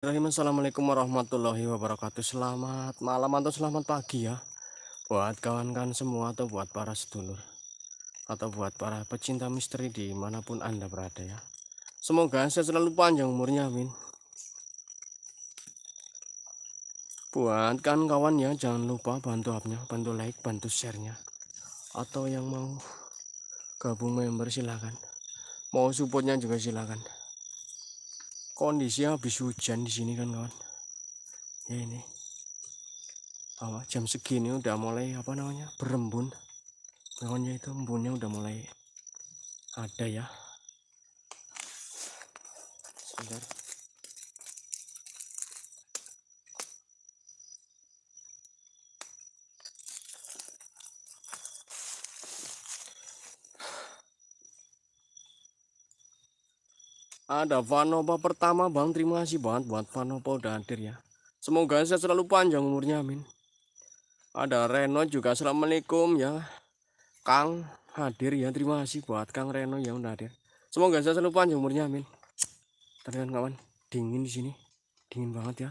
Assalamualaikum warahmatullahi wabarakatuh Selamat malam atau selamat pagi ya Buat kawan-kawan semua atau buat para sedulur Atau buat para pecinta misteri dimanapun anda berada ya Semoga saya selalu panjang umurnya amin Buat kawan-kawan ya jangan lupa bantu upnya Bantu like, bantu sharenya Atau yang mau gabung member silahkan Mau supportnya juga silahkan kondisinya habis hujan di sini kan kawan ya ini oh, jam segini udah mulai apa namanya berembun namanya itu embunnya udah mulai ada ya sebentar Ada Vanopa pertama Bang, terima kasih banget buat Vanopa udah hadir ya. Semoga saya selalu panjang umurnya, amin. Ada Reno juga, Assalamualaikum ya. Kang hadir ya, terima kasih buat Kang Reno yang udah hadir. Semoga saya selalu panjang umurnya, amin. Terlihat kan, kawan, dingin di sini. Dingin banget ya.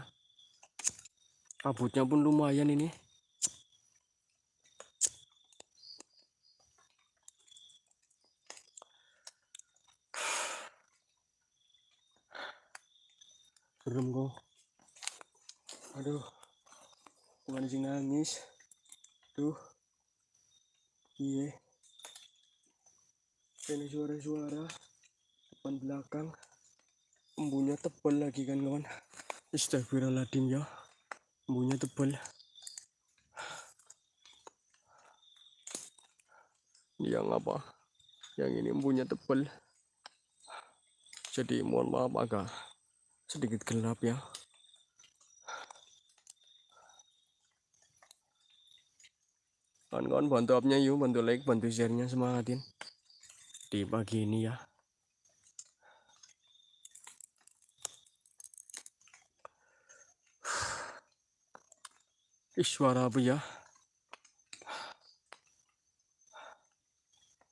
Kabutnya pun lumayan ini. gerem kok aduh bukan sih nangis tuh iya ini suara-suara depan belakang embunnya tebal lagi kan kawan istagfirullahaladzim ya embunnya tebal yang apa yang ini embunnya tebal jadi mohon maaf agak sedikit gelap ya kawan-kawan bantu upnya yuk bantu like bantu share semangatin di pagi ini ya Ih, suara apa ya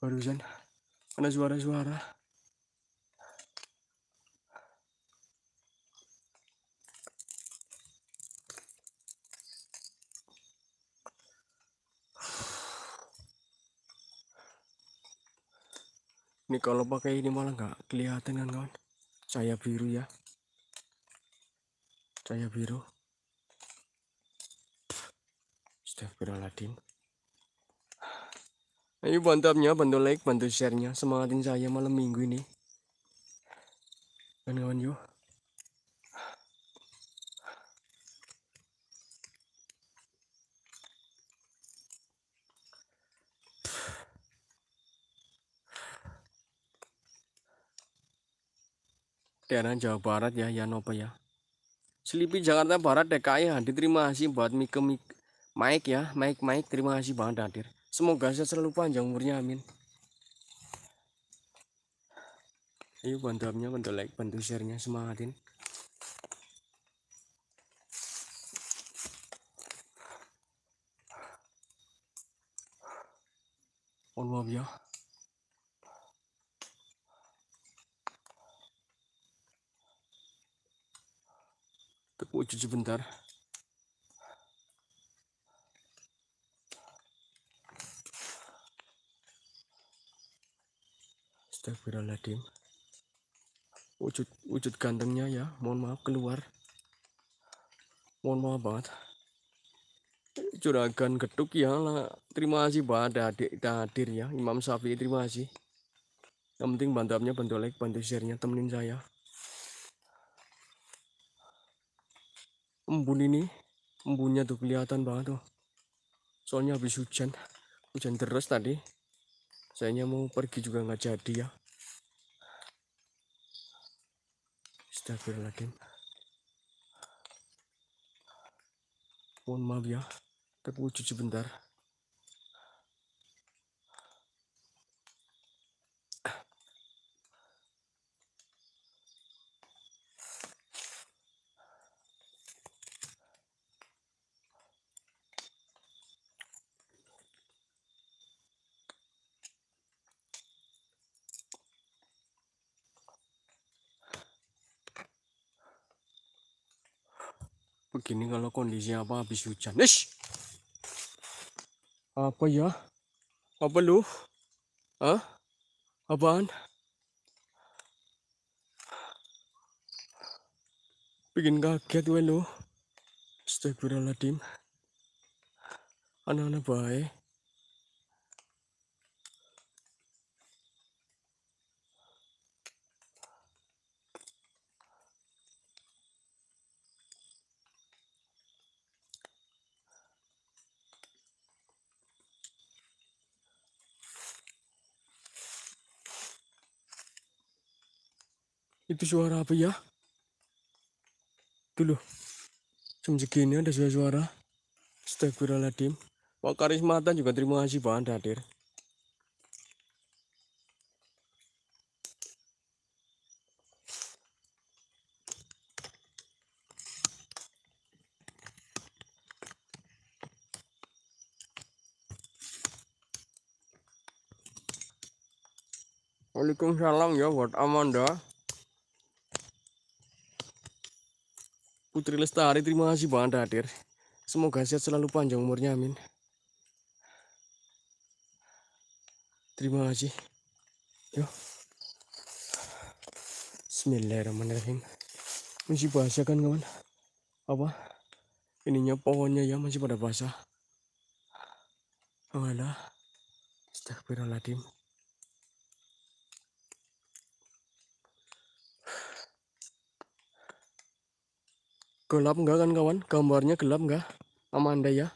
barusan ada suara-suara ini kalau pakai ini malah nggak kelihatan kan kawan saya biru ya saya biru Aladin ayo bantu bantu like bantu share nya semangatin saya malam minggu ini kan kawan yuk daerah Jawa Barat ya Yanopa ya Selipi Jakarta Barat DKI hadir terima kasih buat Mike Mike ya Mike Mike terima kasih banget hadir semoga saya selalu panjang umurnya amin ayo bantu abnya bantu like bantu sharenya semangatin Allah ya aku cuci bentar Astagfirullahaladzim wujud wujud gantengnya ya mohon maaf keluar mohon maaf banget juragan ketuk ya terima kasih Pak ada adik hadir ya Imam Safi terima kasih yang penting bantu bantu like bantu share temenin saya embun ini embunnya tuh kelihatan banget tuh soalnya habis hujan hujan deras tadi sayangnya mau pergi juga nggak jadi ya lagi mohon maaf ya cuci sebentar gini kalau kondisi apa habis hujan Ish! apa ya apa lu Hah? apaan bikin kaget gue lu Astagfirullahaladzim anak-anak baik itu suara apa ya dulu jam segini ada suara-suara Astagfirullahaladzim Pak Karismatan juga terima kasih Pak Anda hadir Waalaikumsalam ya buat Amanda Putri Lestari terima kasih banget hadir semoga sehat selalu panjang umurnya amin terima kasih yuk Bismillahirrahmanirrahim masih basah kan kawan apa ininya pohonnya ya masih pada basah Allah Astagfirullahaladzim Gelap nggak kan kawan? Gambarnya gelap nggak? Amanda ya?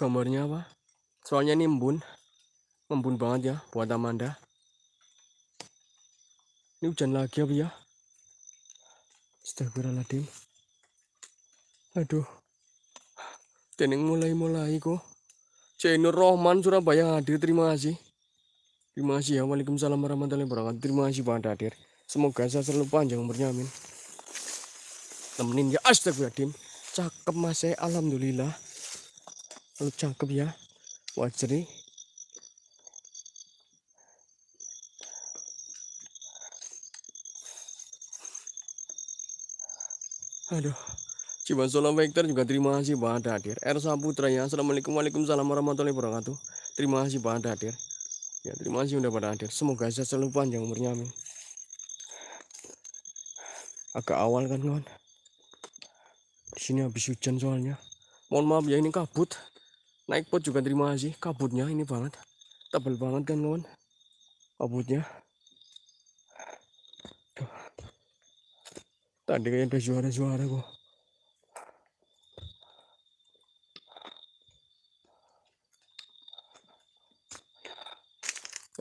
Gambarnya apa? Soalnya ini embun. Embun banget ya buat Amanda. Ini hujan lagi apa ya? Astagfirullahaladzim. Aduh. Teneng mulai-mulai kok. Jainur Rohman Surabaya hadir terima kasih. Terima kasih ya. Waalaikumsalam warahmatullahi wabarakatuh. Terima kasih Pak hadir. Semoga saya selalu panjang umurnya amin. Temenin ya astagfirullahaladzim. Cakep mas saya alhamdulillah. Lu cakep ya. Wajri. Aduh. Jiwa Solo Vector juga terima kasih Pak hadir. R Saputra ya. Assalamualaikum Waalaikumsalam warahmatullahi wabarakatuh. Terima kasih Pak hadir. Ya, terima kasih sudah pada hadir. Semoga saya selalu panjang umurnya amin. Agak awal kan kawan. Di sini habis hujan soalnya. Mohon maaf ya ini kabut. Naik pot juga terima kasih. Kabutnya ini banget. Tebal banget kan kawan. Kabutnya. Tuh. Tadi kayak ada suara-suara kok.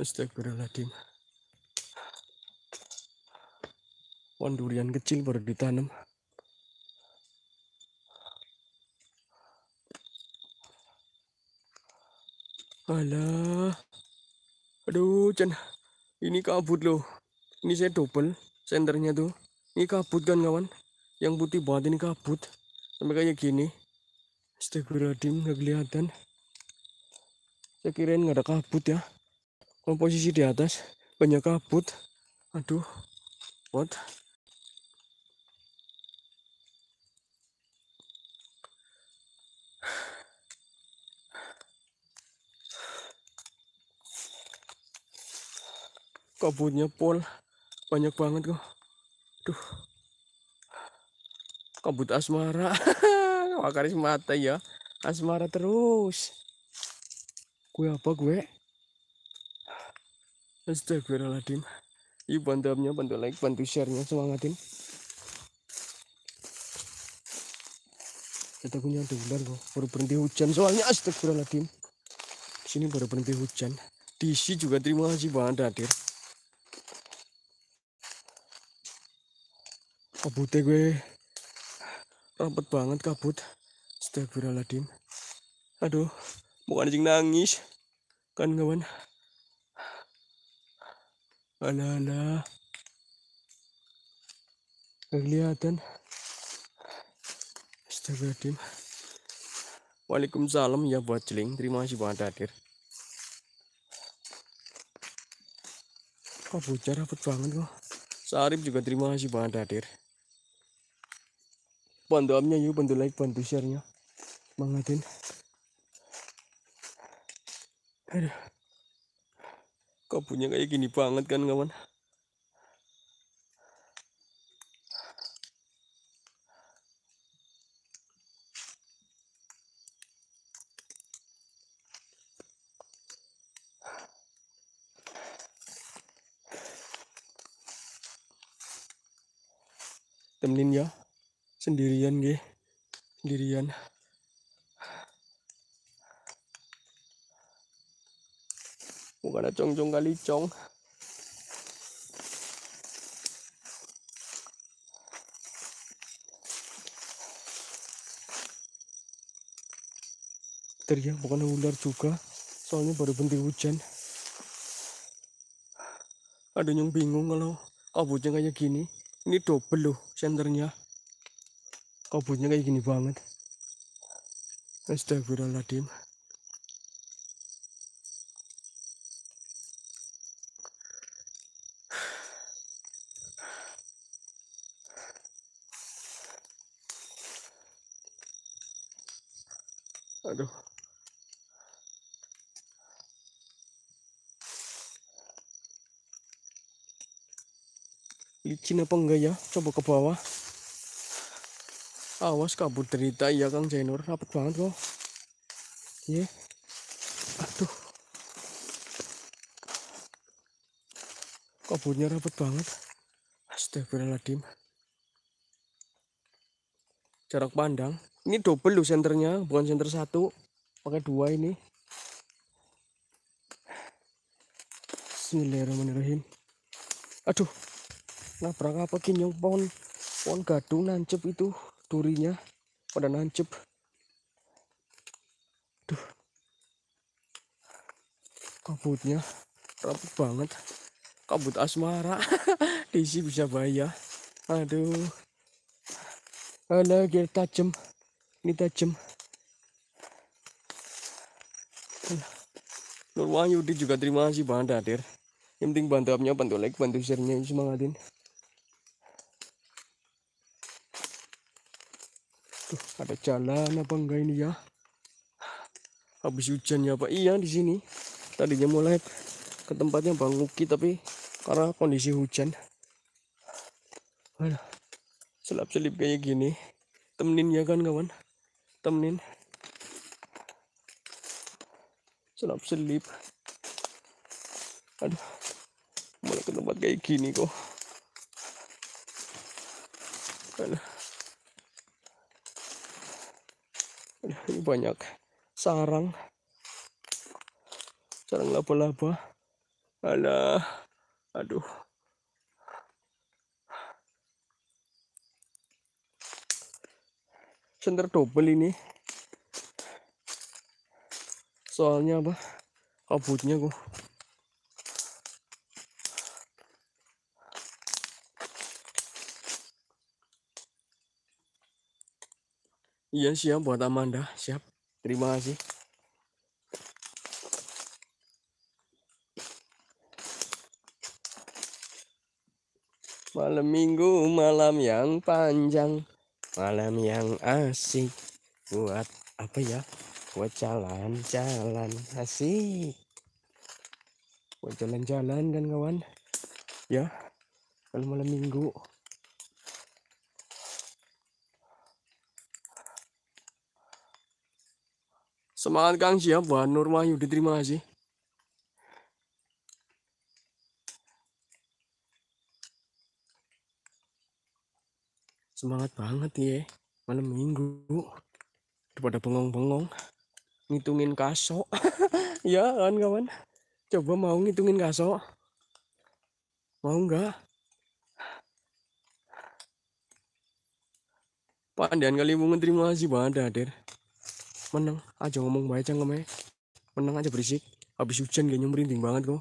Astagfirullahaladzim. Pohon durian kecil baru ditanam. Alah. Aduh, Chan. Ini kabut loh. Ini saya double senternya tuh. Ini kabut kan kawan. Yang putih banget ini kabut. Sampai kayak gini. Astagfirullahaladzim, nggak kelihatan. Saya kirain nggak ada kabut ya. Komposisi di atas banyak kabut aduh what kabutnya pol banyak banget kok duh kabut asmara wakaris mata ya asmara terus gue apa gue Astagfirullahaladzim. Yuk bantu abnya, bantu like, bantu sharenya, semangatin. Kita punya ular kok, baru berhenti hujan soalnya astagfirullahaladzim. sini baru berhenti hujan. DC juga terima kasih banget hadir. Kabutnya gue rampet banget kabut. Astagfirullahaladzim. Aduh, bukan anjing nangis. Kan kawan. Alah, alah. kelihatan kelihatan. Astagfirullahaladzim. Waalaikumsalam ya buat jeling. Terima kasih banget hadir. Kok bocah rapet banget kok. Sarip juga terima kasih banget hadir. Bantu amnya yuk, bantu like, bantu sharenya. Bang Adin. Aduh punya kayak gini banget kan kawan. temenin ya sendirian gih sendirian bukan congcong kali cong teriak bukan ular juga soalnya baru berhenti hujan ada yang bingung kalau kabutnya kayak gini ini double loh senternya kabutnya kayak gini banget Astagfirullahaladzim sini apa enggak ya coba ke bawah awas kabut derita ya Kang Zainur. rapet banget kok iya yeah. aduh kabutnya rapet banget astagfirullahaladzim jarak pandang ini double loh senternya bukan senter satu pakai dua ini Bismillahirrahmanirrahim aduh nabrak apa gini yang pohon pohon gadung nancep itu durinya pada nancep duh kabutnya rapuh banget kabut asmara diisi bisa bahaya aduh ada gear tajam ini tajam Nur Yudi juga terima kasih banget hadir yang penting bantu upnya bantu like bantu sharenya semangatin ada jalan apa enggak ini ya habis hujan ya Pak iya di sini tadinya mulai ke tempatnya Bang Uki tapi karena kondisi hujan Aduh, selap-selip kayak gini temenin ya kan kawan temenin selap-selip aduh mulai ke tempat kayak gini kok aduh banyak sarang sarang laba-laba ada aduh center double ini soalnya apa kabutnya kok Iya siap buat Amanda, siap. Terima kasih. Malam minggu, malam yang panjang, malam yang asik. Buat apa ya? Buat jalan-jalan asik. Buat jalan-jalan kan kawan? Ya, kalau malam minggu. Semangat Kang siap Buat Nur Wahyu diterima kasih. Semangat banget ya malam minggu daripada bengong-bengong ngitungin kaso ya kawan kawan coba mau ngitungin kaso mau nggak Pandian kali mau terima kasih banget hadir menang aja ngomong baik aja ngomong menang aja berisik habis hujan kayaknya merinding banget kok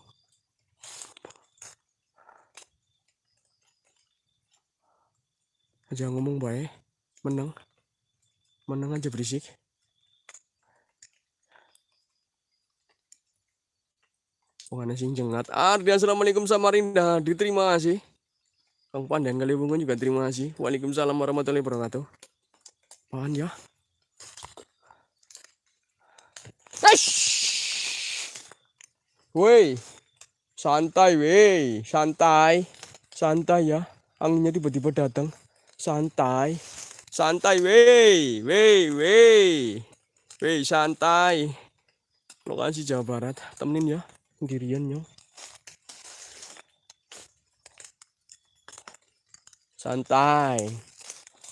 aja ngomong baik menang menang aja berisik Oh, aneh sing jengat. asalamualaikum Assalamualaikum Rinda Diterima kasih. Kang Pandan Kalibungan juga terima kasih. Waalaikumsalam warahmatullahi wabarakatuh. pan ya? Woi. Santai, woi. Santai. Santai ya. Anginnya tiba-tiba datang. Santai. Santai, woi. Woi, woi. Woi, santai. Lokasi Jawa Barat. Temenin ya. Sendirian ya. Santai.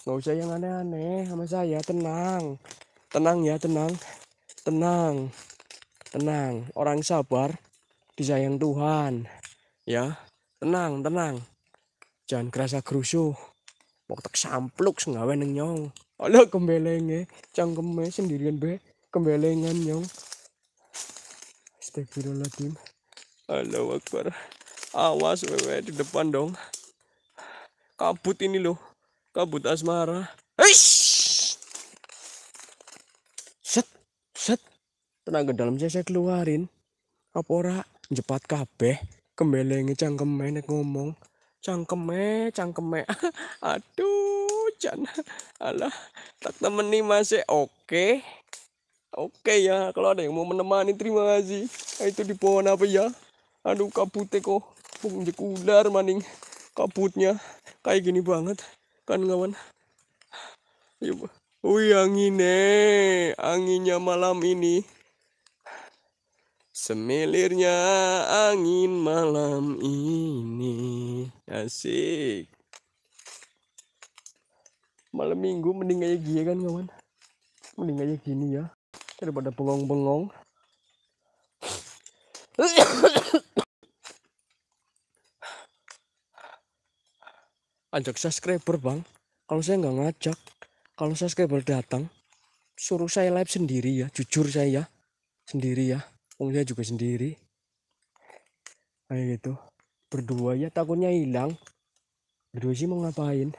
Nggak usah yang aneh-aneh sama saya. Tenang. Tenang ya, tenang. Tenang tenang orang sabar disayang Tuhan ya tenang tenang jangan kerasa kerusuh mau tak sampluk sengawe neng nyong ala kembelenge cangkeme sendirian be kembelengan nyong Astagfirullahaladzim Halo Akbar Awas wewe di depan dong Kabut ini loh Kabut asmara Eish! Set Set Tenaga dalam saya, saya keluarin Apa orang jepat kabeh kembelengi cangkeme nek ngomong cangkeme cangkeme aduh jan alah tak temeni masih oke oke ya kalau ada yang mau menemani terima kasih ah, itu di pohon apa ya aduh kabute kok pung jekular maning kabutnya kayak gini banget kan kawan iya, Wih angin anginnya malam ini Semilirnya angin malam ini Asik Malam minggu mending aja gini kan kawan Mending aja gini ya Daripada bengong-bengong Ajak subscriber bang Kalau saya nggak ngajak Kalau subscriber datang Suruh saya live sendiri ya Jujur saya ya Sendiri ya omnya juga sendiri kayak gitu berdua ya takutnya hilang berdua sih mau ngapain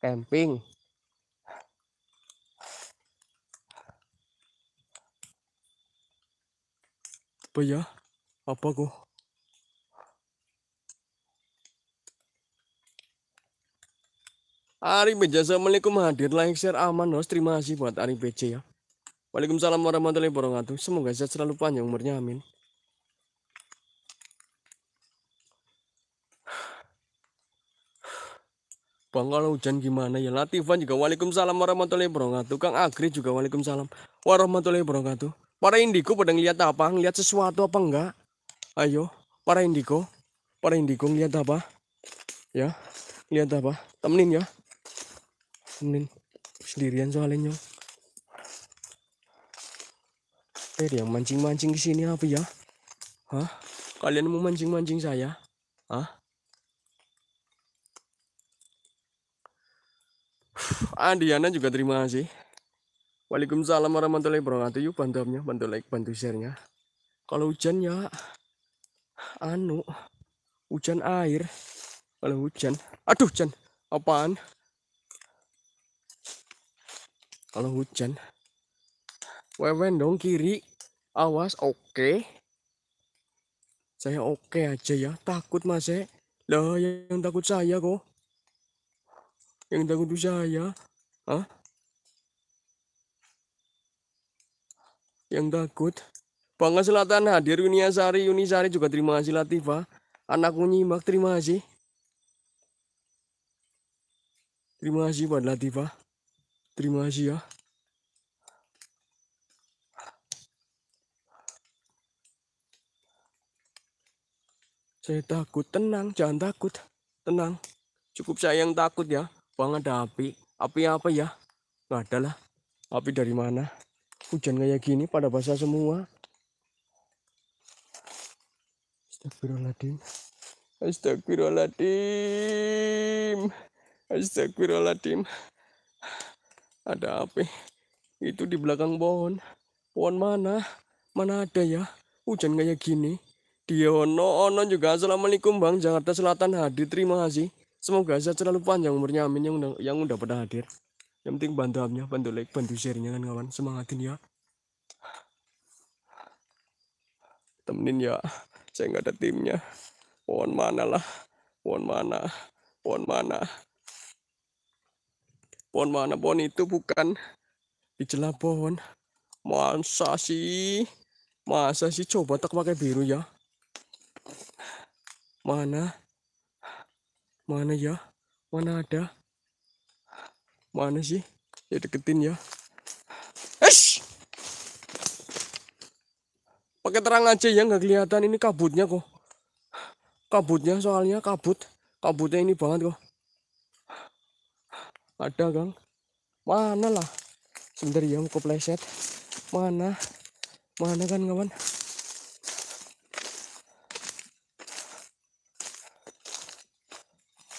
camping apa ya apa kok Ari Beja, Assalamualaikum hadir like share aman terima kasih buat Ari PC ya Waalaikumsalam warahmatullahi wabarakatuh. Semoga sehat selalu panjang umurnya. Amin. Bang kalau hujan gimana ya Latifan juga Waalaikumsalam warahmatullahi wabarakatuh Kang Agri juga Waalaikumsalam warahmatullahi wabarakatuh Para indigo pada ngeliat apa? Ngeliat sesuatu apa enggak? Ayo para indigo Para indigo ngeliat apa? Ya lihat apa? Temenin ya Temenin Sendirian soalnya Eh, yang mancing-mancing di sini apa ya? Hah? Kalian mau mancing-mancing saya? Hah? Andiana juga terima kasih. Waalaikumsalam warahmatullahi wabarakatuh. Yuk bantu amnya, bantu like, bantu share-nya. Kalau hujan ya anu hujan air. Kalau hujan, aduh hujan apaan? Kalau hujan Wewen dong kiri. Awas, oke. Okay. Saya oke okay aja ya. Takut mas ya. Lah yang takut saya kok. Yang takut itu saya. Hah? Yang takut. Bangga Selatan hadir Uniasari, Uniasari juga terima kasih Latifa, Anakku nyimak terima kasih. Terima kasih buat Latifa, Terima kasih ya. Saya takut, tenang, jangan takut. Tenang. Cukup saya yang takut ya. Bang ada api. Api apa ya? Gak ada lah. Api dari mana? Hujan kayak gini pada basah semua. Astagfirullahaladzim. Astagfirullahaladzim. Astagfirullahaladzim. Ada api. Itu di belakang pohon. Pohon mana? Mana ada ya? Hujan kayak gini. Diono Ono juga Assalamualaikum Bang Jakarta Selatan hadir terima kasih semoga saya selalu panjang umurnya amin yang udah yang udah pernah hadir yang penting bantu amnya bantu like bantu sharenya kan kawan semangatin ya temenin ya saya nggak ada timnya pohon mana lah pohon mana pohon mana pohon mana pohon itu bukan di celah pohon masa sih masa sih coba tak pakai biru ya Mana? Mana ya? Mana ada? Mana sih? Ya deketin ya. Eh! Pakai terang aja ya nggak kelihatan ini kabutnya kok. Kabutnya soalnya kabut. Kabutnya ini banget kok. Ada, Gang? Mana lah? Sebentar ya mau kepleset. Mana? Mana kan kawan?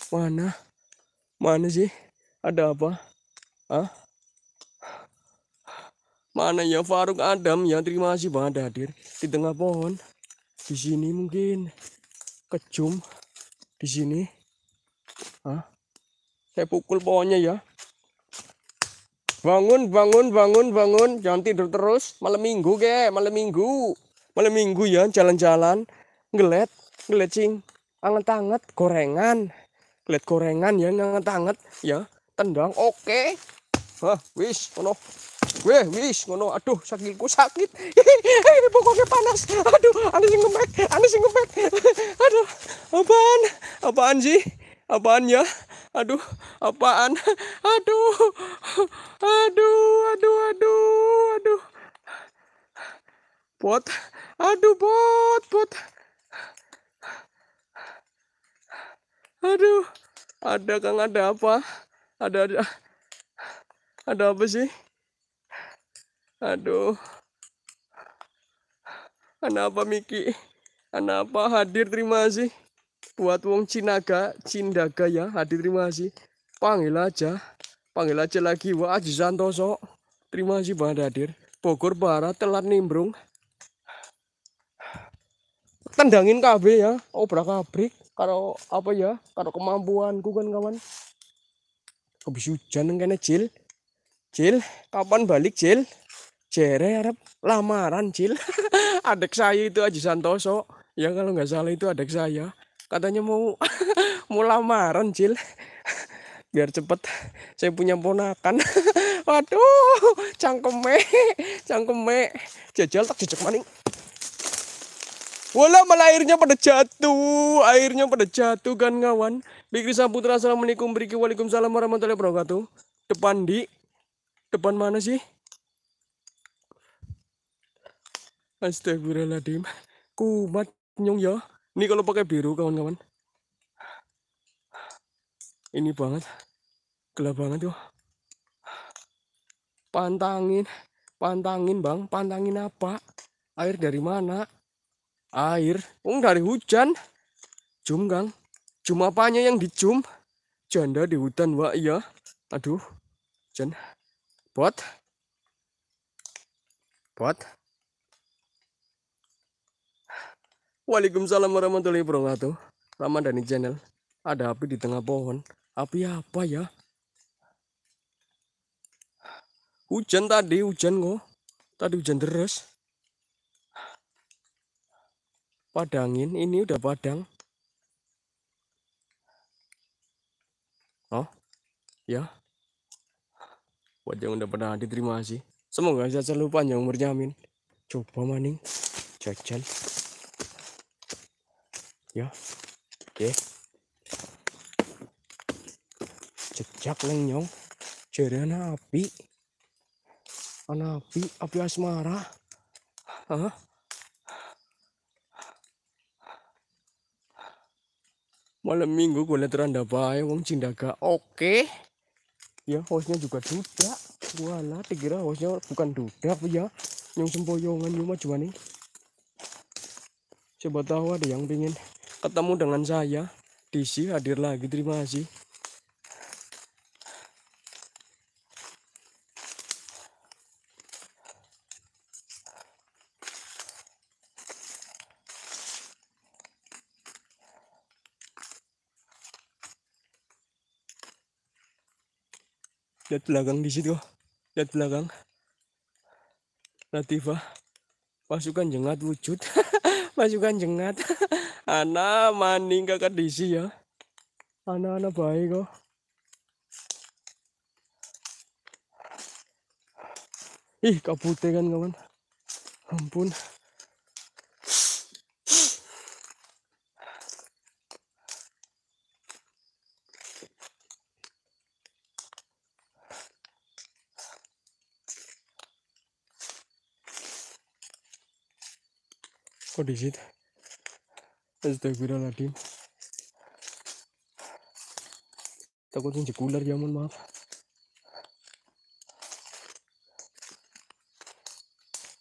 Mana? Mana sih? Ada apa? Hah? Mana ya Faruk Adam yang terima kasih banget hadir di tengah pohon. Di sini mungkin kejum di sini. Hah? Saya pukul pohonnya ya. Bangun, bangun, bangun, bangun. Jangan tidur terus. Malam minggu ke, malam minggu. Malam minggu ya, jalan-jalan. Ngelet, ngelecing. Anget-anget, gorengan lihat gorengan ya nganget-anget ya tendang oke okay. Hah, wis ngono. Weh, wis ngono. Aduh, sakitku sakit. Pokoknya panas. Aduh, ane sing ngemek, ane sing ngemek. Aduh, apaan? Apaan sih? Apaan ya? Aduh, apaan? Aduh. Aduh, aduh, aduh, aduh. Bot. Aduh, bot, bot. Aduh, ada Kang ada apa? Ada ada ada apa sih? Aduh. Ana apa Miki? Ana apa hadir terima kasih. Buat wong Cinaga, Cindaga ya, hadir terima kasih. Panggil aja. Panggil aja lagi Wah Aji Santoso. Terima kasih banget hadir. Bogor Barat telat nimbrung. Tendangin KB ya, obrak-abrik karo apa ya karo kemampuanku kan kawan habis hujan kene Jil Jil kapan balik Jil jere Arab lamaran Jil Adik saya itu Aji Santoso ya kalau nggak salah itu adik saya katanya mau mau lamaran Jil biar cepet saya punya ponakan waduh cangkeme cangkeme jajal tak jejak maning Wala malah airnya pada jatuh. Airnya pada jatuh kan kawan. Bikri Saputra Assalamualaikum. Beriki Waalaikumsalam warahmatullahi wabarakatuh. Depan di. Depan mana sih? Astagfirullahaladzim. Kumat nyong ya. Ini kalau pakai biru kawan-kawan. Ini banget. Gelap banget tuh. Pantangin. Pantangin bang. Pantangin apa? Air dari mana? air. ung dari hujan. Jum, Kang. Jum apanya yang dicum, Janda di hutan, wa iya, Aduh. Jan. Bot. Bot. Waalaikumsalam warahmatullahi wabarakatuh. Lama dari channel. Ada api di tengah pohon. Api apa ya? Hujan tadi, hujan kok. Tadi hujan deras padangin ini udah padang oh ya buat udah pernah diterima sih semoga saja selalu panjang berjamin coba maning jajan ya oke jejak lenyong nyong api anak api api asmara Hah? malam minggu gue liat randa bayi wong cindaga oke okay. ya hostnya juga duda wala dikira hostnya bukan apa ya yang sempoyongan cuma cuma nih coba tahu ada yang pengen ketemu dengan saya DC hadir lagi terima kasih lihat belakang di situ lihat belakang Latifah pasukan jengat wujud pasukan jengat anak maning kakak disi ya anak-anak baik kok ih kabute kan kawan ampun team. Astagfirullahaladzim. Takutnya jekular ya, mohon maaf.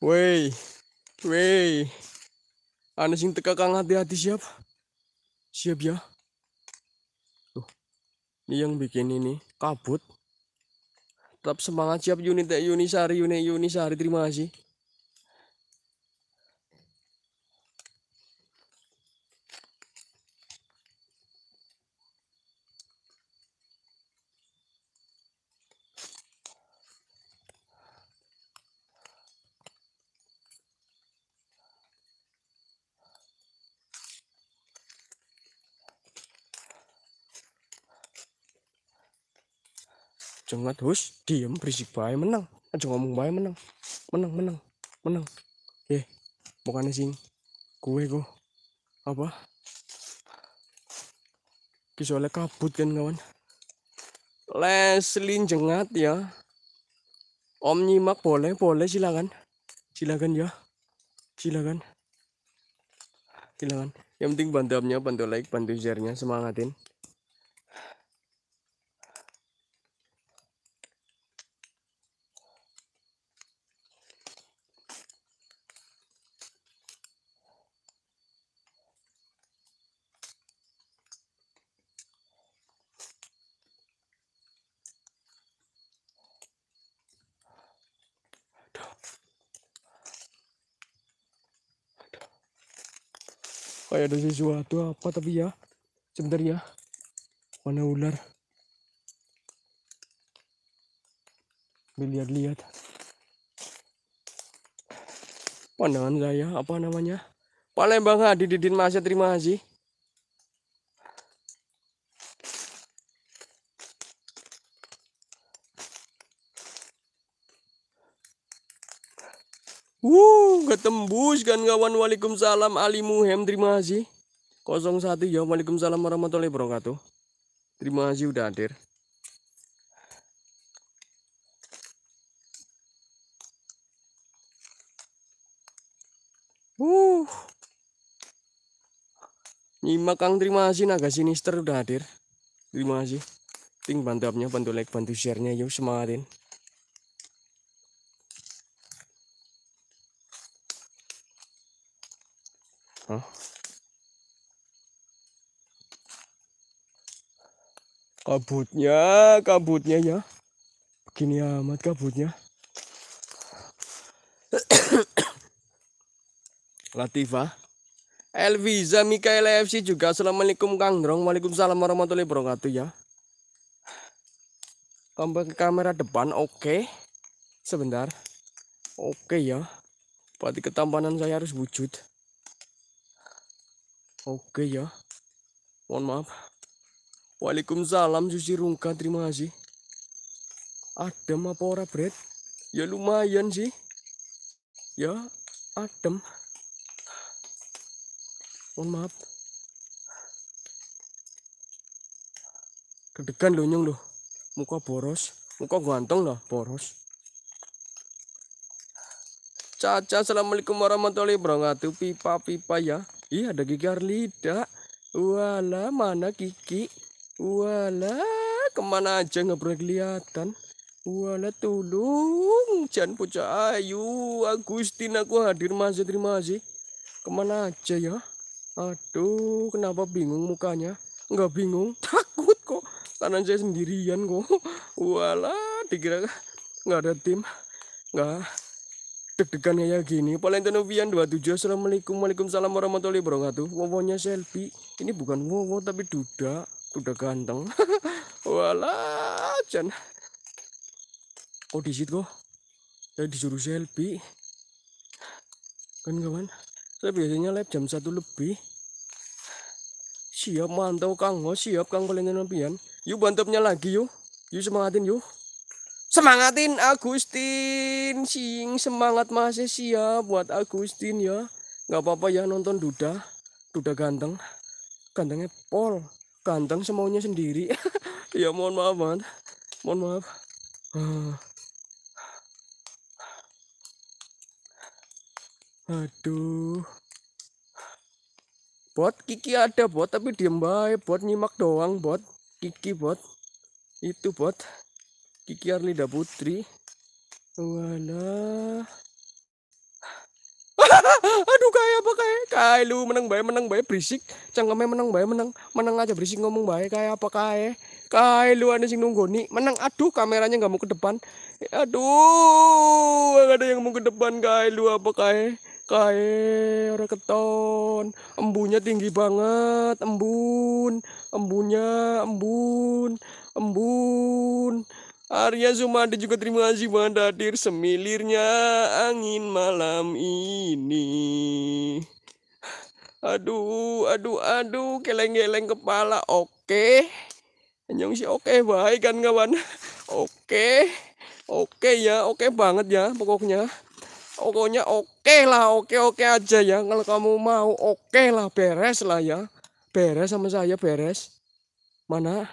Woi, woi, aneh sing teka kang hati-hati siap, siap ya. Tuh, oh, ini e yang bikin ini kabut. Tetap semangat siap unit Yunisari, unit Yunisari, terima kasih. banget hus diem berisik bae menang aja ngomong bae menang menang menang menang eh bukan sing kue go apa kisahnya kabut kan kawan Leslin jengat ya Om nyimak boleh boleh silakan silakan ya silakan silakan yang penting bantu omnya bantu like bantu share-nya semangatin kayak ada sesuatu apa tapi ya sebentar ya mana ular lihat-lihat pandangan saya apa namanya Palembang Hadi Didin Masya terima kasih Bus kan kawan Waalaikumsalam Ali Muhem terima kasih 01 ya Waalaikumsalam warahmatullahi wabarakatuh Terima kasih udah hadir Uh Nyimak Kang terima kasih Naga Sinister udah hadir Terima kasih Ting bantu upnya, bantu like, bantu nya. yuk semangatin kabutnya kabutnya ya begini amat kabutnya Latifa Elviza Mikael FC juga Assalamualaikum Kang Drong Waalaikumsalam warahmatullahi wabarakatuh ya Kembali ke kamera depan oke okay. sebentar oke okay, ya berarti ketampanan saya harus wujud oke okay, ya mohon maaf Waalaikumsalam Susi Rungka, terima kasih. Adem apa ora, Bret? Ya lumayan sih. Ya, adem. Mohon maaf. Kedekan lo nyong lo. Muka boros, muka ganteng lah boros. Caca, assalamualaikum warahmatullahi wabarakatuh. Pipa pipa ya. Iya ada gigar lidah. Wala mana Kiki? Wala kemana aja nggak pernah kelihatan. Wala tolong, jangan Puja Ayu, Agustin aku hadir masih terima kasih. Kemana aja ya? Aduh, kenapa bingung mukanya? Nggak bingung, takut kok. Karena saya sendirian kok. Wala dikira nggak ada tim. Nggak deg-degan kayak gini. Novian dua tujuh Assalamualaikum. Waalaikumsalam warahmatullahi wabarakatuh. Wawonya selfie. Ini bukan wowo tapi duda udah ganteng wala Jan kok di situ saya disuruh selfie kan kawan saya biasanya live jam satu lebih siap mantau kang oh siap kang palingan nampian yuk bantapnya lagi yuk yuk semangatin yuk semangatin Agustin sing semangat masih siap buat Agustin ya nggak apa-apa ya nonton Duda Duda ganteng gantengnya pol kandang semuanya sendiri ya mohon maaf man mohon maaf ah. aduh bot kiki ada bot tapi diem baik bot nyimak doang bot kiki bot itu bot kiki Arlida Putri walah aduh kayak apa kayak kayak lu menang bayi menang bayi berisik cangkeme menang bayi menang menang aja berisik ngomong bae kayak apa kayak kayak lu ada sing nunggu nih menang aduh kameranya nggak mau ke depan aduh gak ada yang mau ke depan kayak lu apa kayak kae orang keton embunya tinggi banget embun embunya embun embun Arya Sumadi juga terima kasih banget hadir semilirnya angin malam ini. Aduh, aduh, aduh, geleng-geleng kepala. Oke. Nyong sih oke, baik kan kawan? Oke. Oke ya, oke banget ya pokoknya. Pokoknya oke lah, oke-oke aja ya. Kalau kamu mau oke lah, beres lah ya. Beres sama saya, beres. Mana?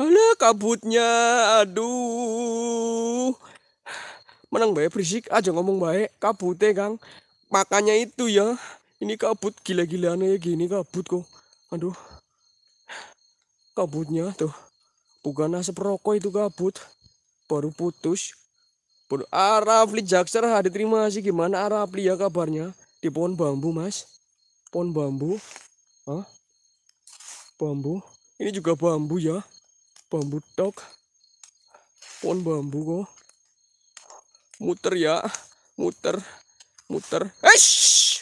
Alah kabutnya, aduh. Menang baik berisik aja ngomong baik, kabutnya Kang. Makanya itu ya, ini kabut gila-gilaan ya gini kabut kok. Aduh. Kabutnya tuh. Bukan asap rokok itu kabut. Baru putus. Baru Arafli Jakser hadir terima kasih gimana Arafli ya kabarnya di pohon bambu mas. Pohon bambu. Hah? Bambu. Ini juga bambu ya bambu tok pohon bambu kok muter ya muter muter hesh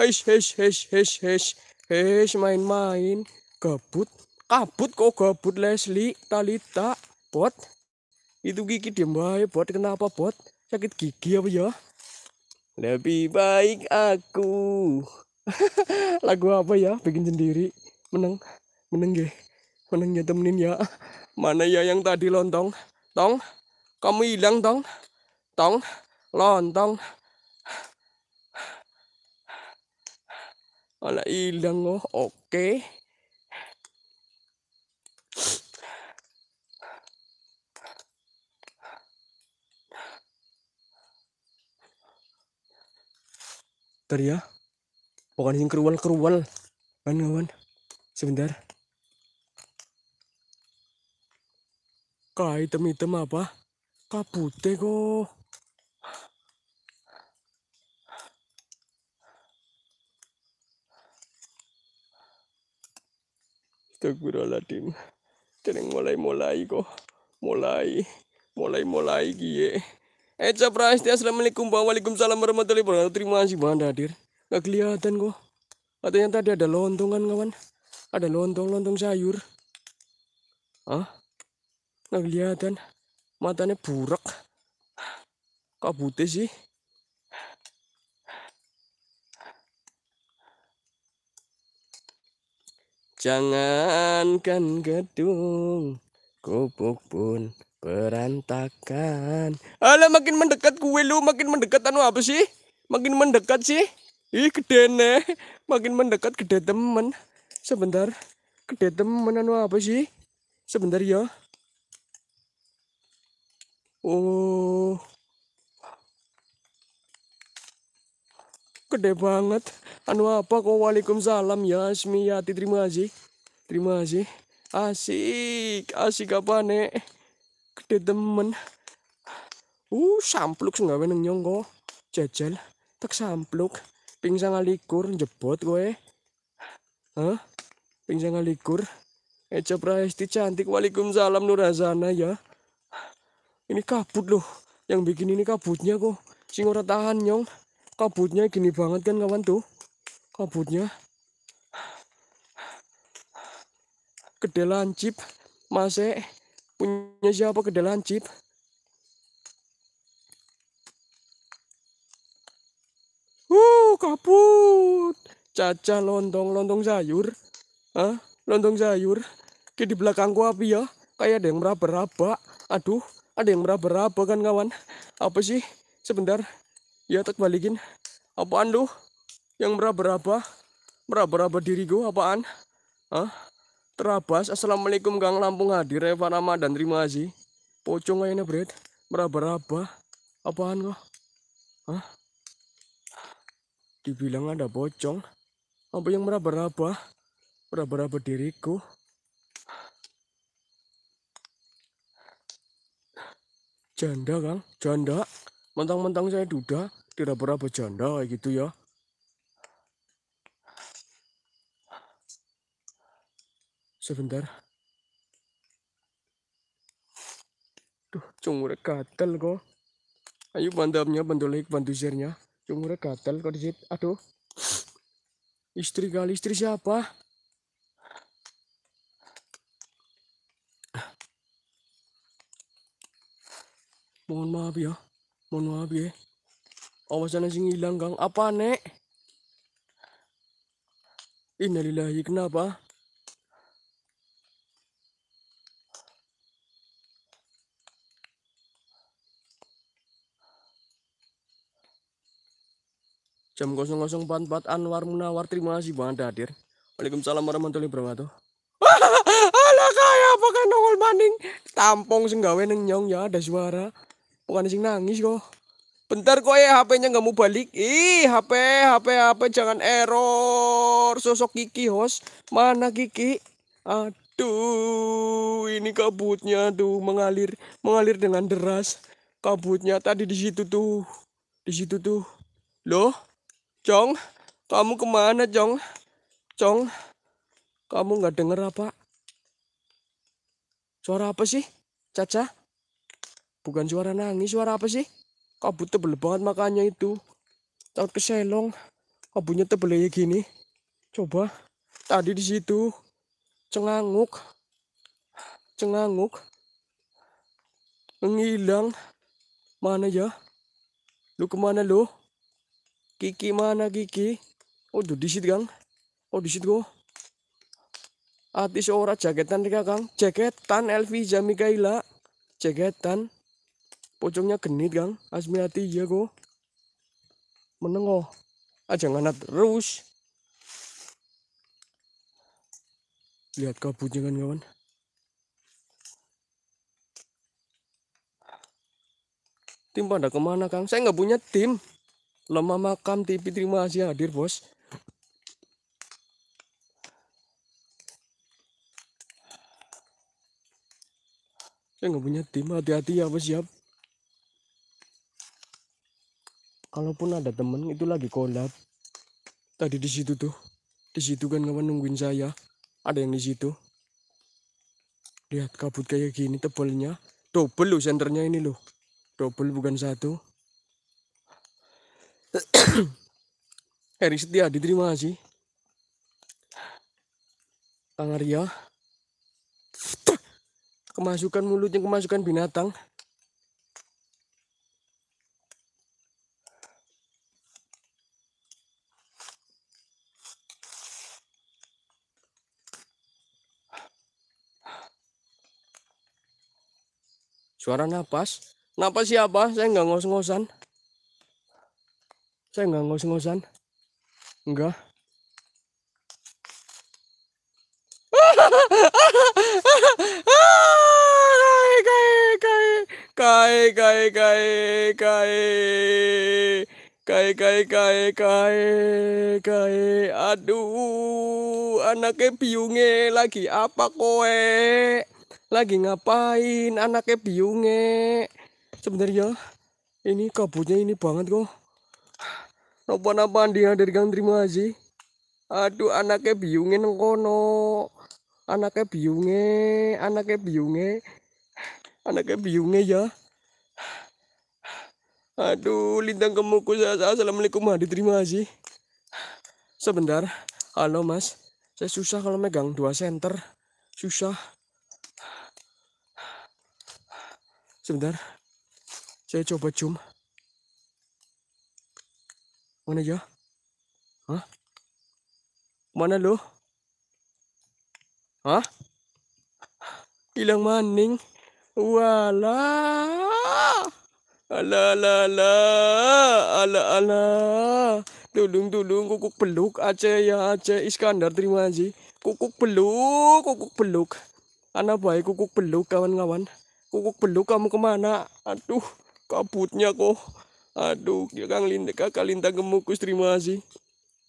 hesh hesh hesh hesh hesh hesh main-main kabut, kabut kok kabut Leslie Talita bot itu gigi diem baik bot kenapa bot sakit gigi apa ya lebih baik aku lagu apa ya bikin sendiri menang menang gak Menangnya temenin ya. Mana ya yang tadi lontong? Tong, kamu hilang tong? Tong, lontong. ala hilang oh, oke. Okay. ya, bukan sing keruwal-keruwal. Kan kawan, sebentar. Kah item-item apa? Kabute kok. Astagfirullahaladzim. jadi mulai-mulai kok. Mulai. Mulai-mulai gie. Eh capra assalamualaikum waalaikumsalam warahmatullahi wabarakatuh. Terima kasih banget hadir. Gak kelihatan kok. Katanya tadi ada lontongan kawan. Ada lontong-lontong sayur. Hah? nggak kelihatan matanya buruk kok putih sih Jangankan gedung, kupuk pun berantakan. Alah makin mendekat kue lu, makin mendekat anu apa sih? Makin mendekat sih. Ih gede nih, makin mendekat gede temen. Sebentar, gede temen anu apa sih? Sebentar ya. Oh. Gede banget. Anu apa kok Waalaikumsalam ya Asmiyati. Ya, terima kasih. Terima kasih. Asik. Asik apa nek? Gede temen. Uh, sampluk nggak meneng nyong kok. Jajal. Tak sampluk. Ping ngalikur, jebot kowe. Hah? Ping ngalikur? Eja Prahesti cantik. Waalaikumsalam Nurazana ya ini kabut loh yang bikin ini kabutnya kok sing ora tahan nyong kabutnya gini banget kan kawan tuh kabutnya Kedelancip, lancip masih punya siapa kedelancip? lancip uh kabut caca lontong lontong sayur ah lontong sayur di belakangku api ya kayak ada yang meraba-raba aduh ada yang meraba-raba kan kawan apa sih sebentar ya tak balikin apaan lu yang meraba-raba meraba-raba diriku apaan Hah? terabas assalamualaikum kang Lampung hadir Eva Ramadan terima kasih pocong kayaknya bread meraba-raba apaan kok Hah? dibilang ada pocong apa yang meraba-raba meraba-raba diriku Janda kan janda. Mentang-mentang saya duda, tidak pernah bercanda kayak gitu ya. Sebentar. Tuh cungur gatel kok. Ayo bandamnya, bandolik, bantu share-nya. Cungur gatel kok disit. Aduh. Istri kali istri siapa? Mohon maaf ya. Mohon maaf ya. Awasan sing hilang, gang? Apa, Nek? Innalillahi kenapa? Jam 00.44 Anwar Munawar terima kasih banget hadir. Waalaikumsalam warahmatullahi wabarakatuh. Alah kaya apa kan nongol maning. Tampung senggawe neng nyong ya ada suara bukan sing nangis kok bentar kok ya eh, HP-nya nggak mau balik ih HP HP HP jangan error sosok Kiki host mana Kiki aduh ini kabutnya tuh mengalir mengalir dengan deras kabutnya tadi di situ tuh di situ tuh loh Cong kamu kemana Cong Cong kamu nggak denger apa suara apa sih Caca Bukan suara nangis, suara apa sih? Kabut tebel banget makanya itu. Takut keselong. Kabutnya tebel kayak gini. Coba. Tadi di situ. Cenganguk. Cenganguk. menghilang Mana ya? Lu kemana lu? Kiki mana Kiki? Oh, di situ, Kang. Oh, di situ kok. Ati seorang jaketan nih Kang. Jaketan Elvi Jamikaila, Jaketan pocongnya genit kang Asmiati ya, kok Menengok. aja ngana terus lihat kabutnya kan kawan tim pada kemana kang saya nggak punya tim lemah makam TV terima kasih hadir bos saya nggak punya tim hati-hati ya bos siap kalaupun ada temen itu lagi kolab tadi di situ tuh di situ kan kawan nungguin saya ada yang di situ lihat kabut kayak gini tebalnya double loh senternya ini loh double bukan satu Eri Setia diterima sih. Kang Arya kemasukan mulutnya kemasukan binatang Suara napas. Napas siapa? Saya nggak ngos-ngosan. Saya nggak ngos-ngosan. Enggak. kai kai kai kai kai kai kai kai kai aduh anaknya piunge lagi apa kowe lagi ngapain anaknya biunge sebenarnya ini kabutnya ini banget kok napa-napaan dia dari gang terima kasih aduh anaknya biunge nengkono kono anaknya biunge anaknya biunge anaknya biunge ya aduh lintang kemuku saya assalamualaikum hadir terima kasih sebentar halo mas saya susah kalau megang dua senter susah sebentar saya coba zoom mana ya Hah? mana lo Hah? hilang maning wala ala ala ala ala ala tulung tulung kukuk peluk Aceh ya Aceh Iskandar terima kasih kukuk peluk kukuk peluk anak baik kukuk peluk kawan-kawan Kukuk beluk kamu kemana? Aduh, kabutnya kok. Aduh, ya Kang Linda, kakak Linda gemuk terima kasih.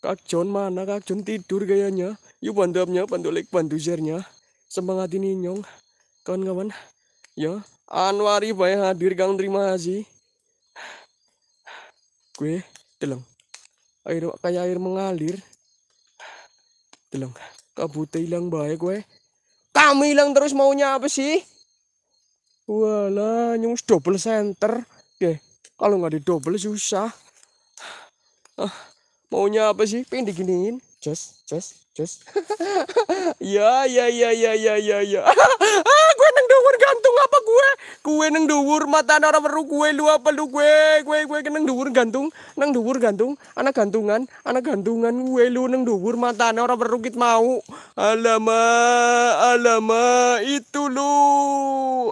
Kak John mana? Kak John tidur gayanya. Yuk bantuannya, bantu like, bantu share-nya. Semangat ini nyong. Kawan-kawan. Ya, Anwari banyak hadir Kang terima kasih. Gue, telung. Air kayak air mengalir. Telung. Kabutnya hilang baik gue. Kamu hilang terus maunya apa sih? Wala, nyung double center Oke, Kalau nggak di double susah. Ah, maunya apa sih? Pengen diginiin. Just, just, just. ya, ya, ya, ya, ya, ya, ya. gantung apa gue? Gue neng dhuwur mata orang meru gue lu apa lu gue? Gue gue neng dhuwur gantung, neng dhuwur gantung, anak gantungan, anak gantungan gue lu neng dhuwur mata orang meru kita mau. Alama, alama itu lu.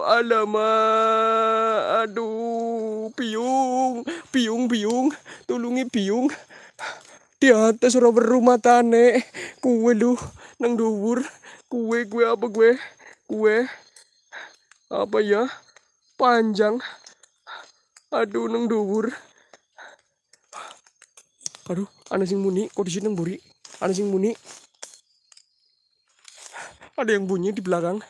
Alama, aduh, piung, piung, piung, tulungi piung. Di atas orang meru matane, gue lu neng dhuwur, gue gue apa gue? gue apa ya panjang aduh neng dubur aduh ada sing muni kondisi neng buri ada sing muni ada yang bunyi di belakang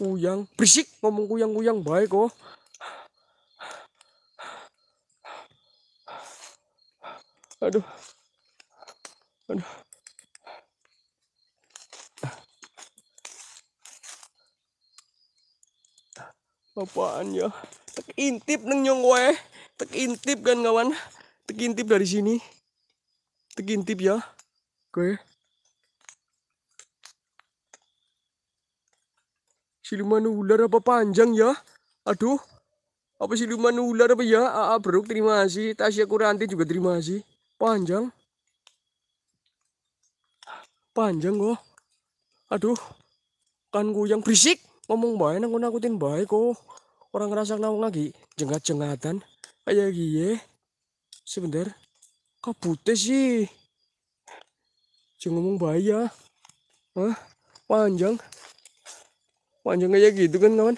kuyang berisik ngomong kuyang kuyang baik kok aduh aduh apaan ya tek intip neng nyong gue. tek intip kan kawan tek intip dari sini tek intip ya kowe siluman ular apa panjang ya aduh apa siluman ular apa ya Aa ah, ah, bro, terima kasih Tasya Kuranti juga terima kasih panjang panjang kok oh. aduh kan yang berisik ngomong baik nang nakutin bae kok orang ngerasa naung lagi jengat jengatan kayak gie sebentar putih sih jangan ngomong bae ya Hah? panjang panjang kayak ya gitu kan kawan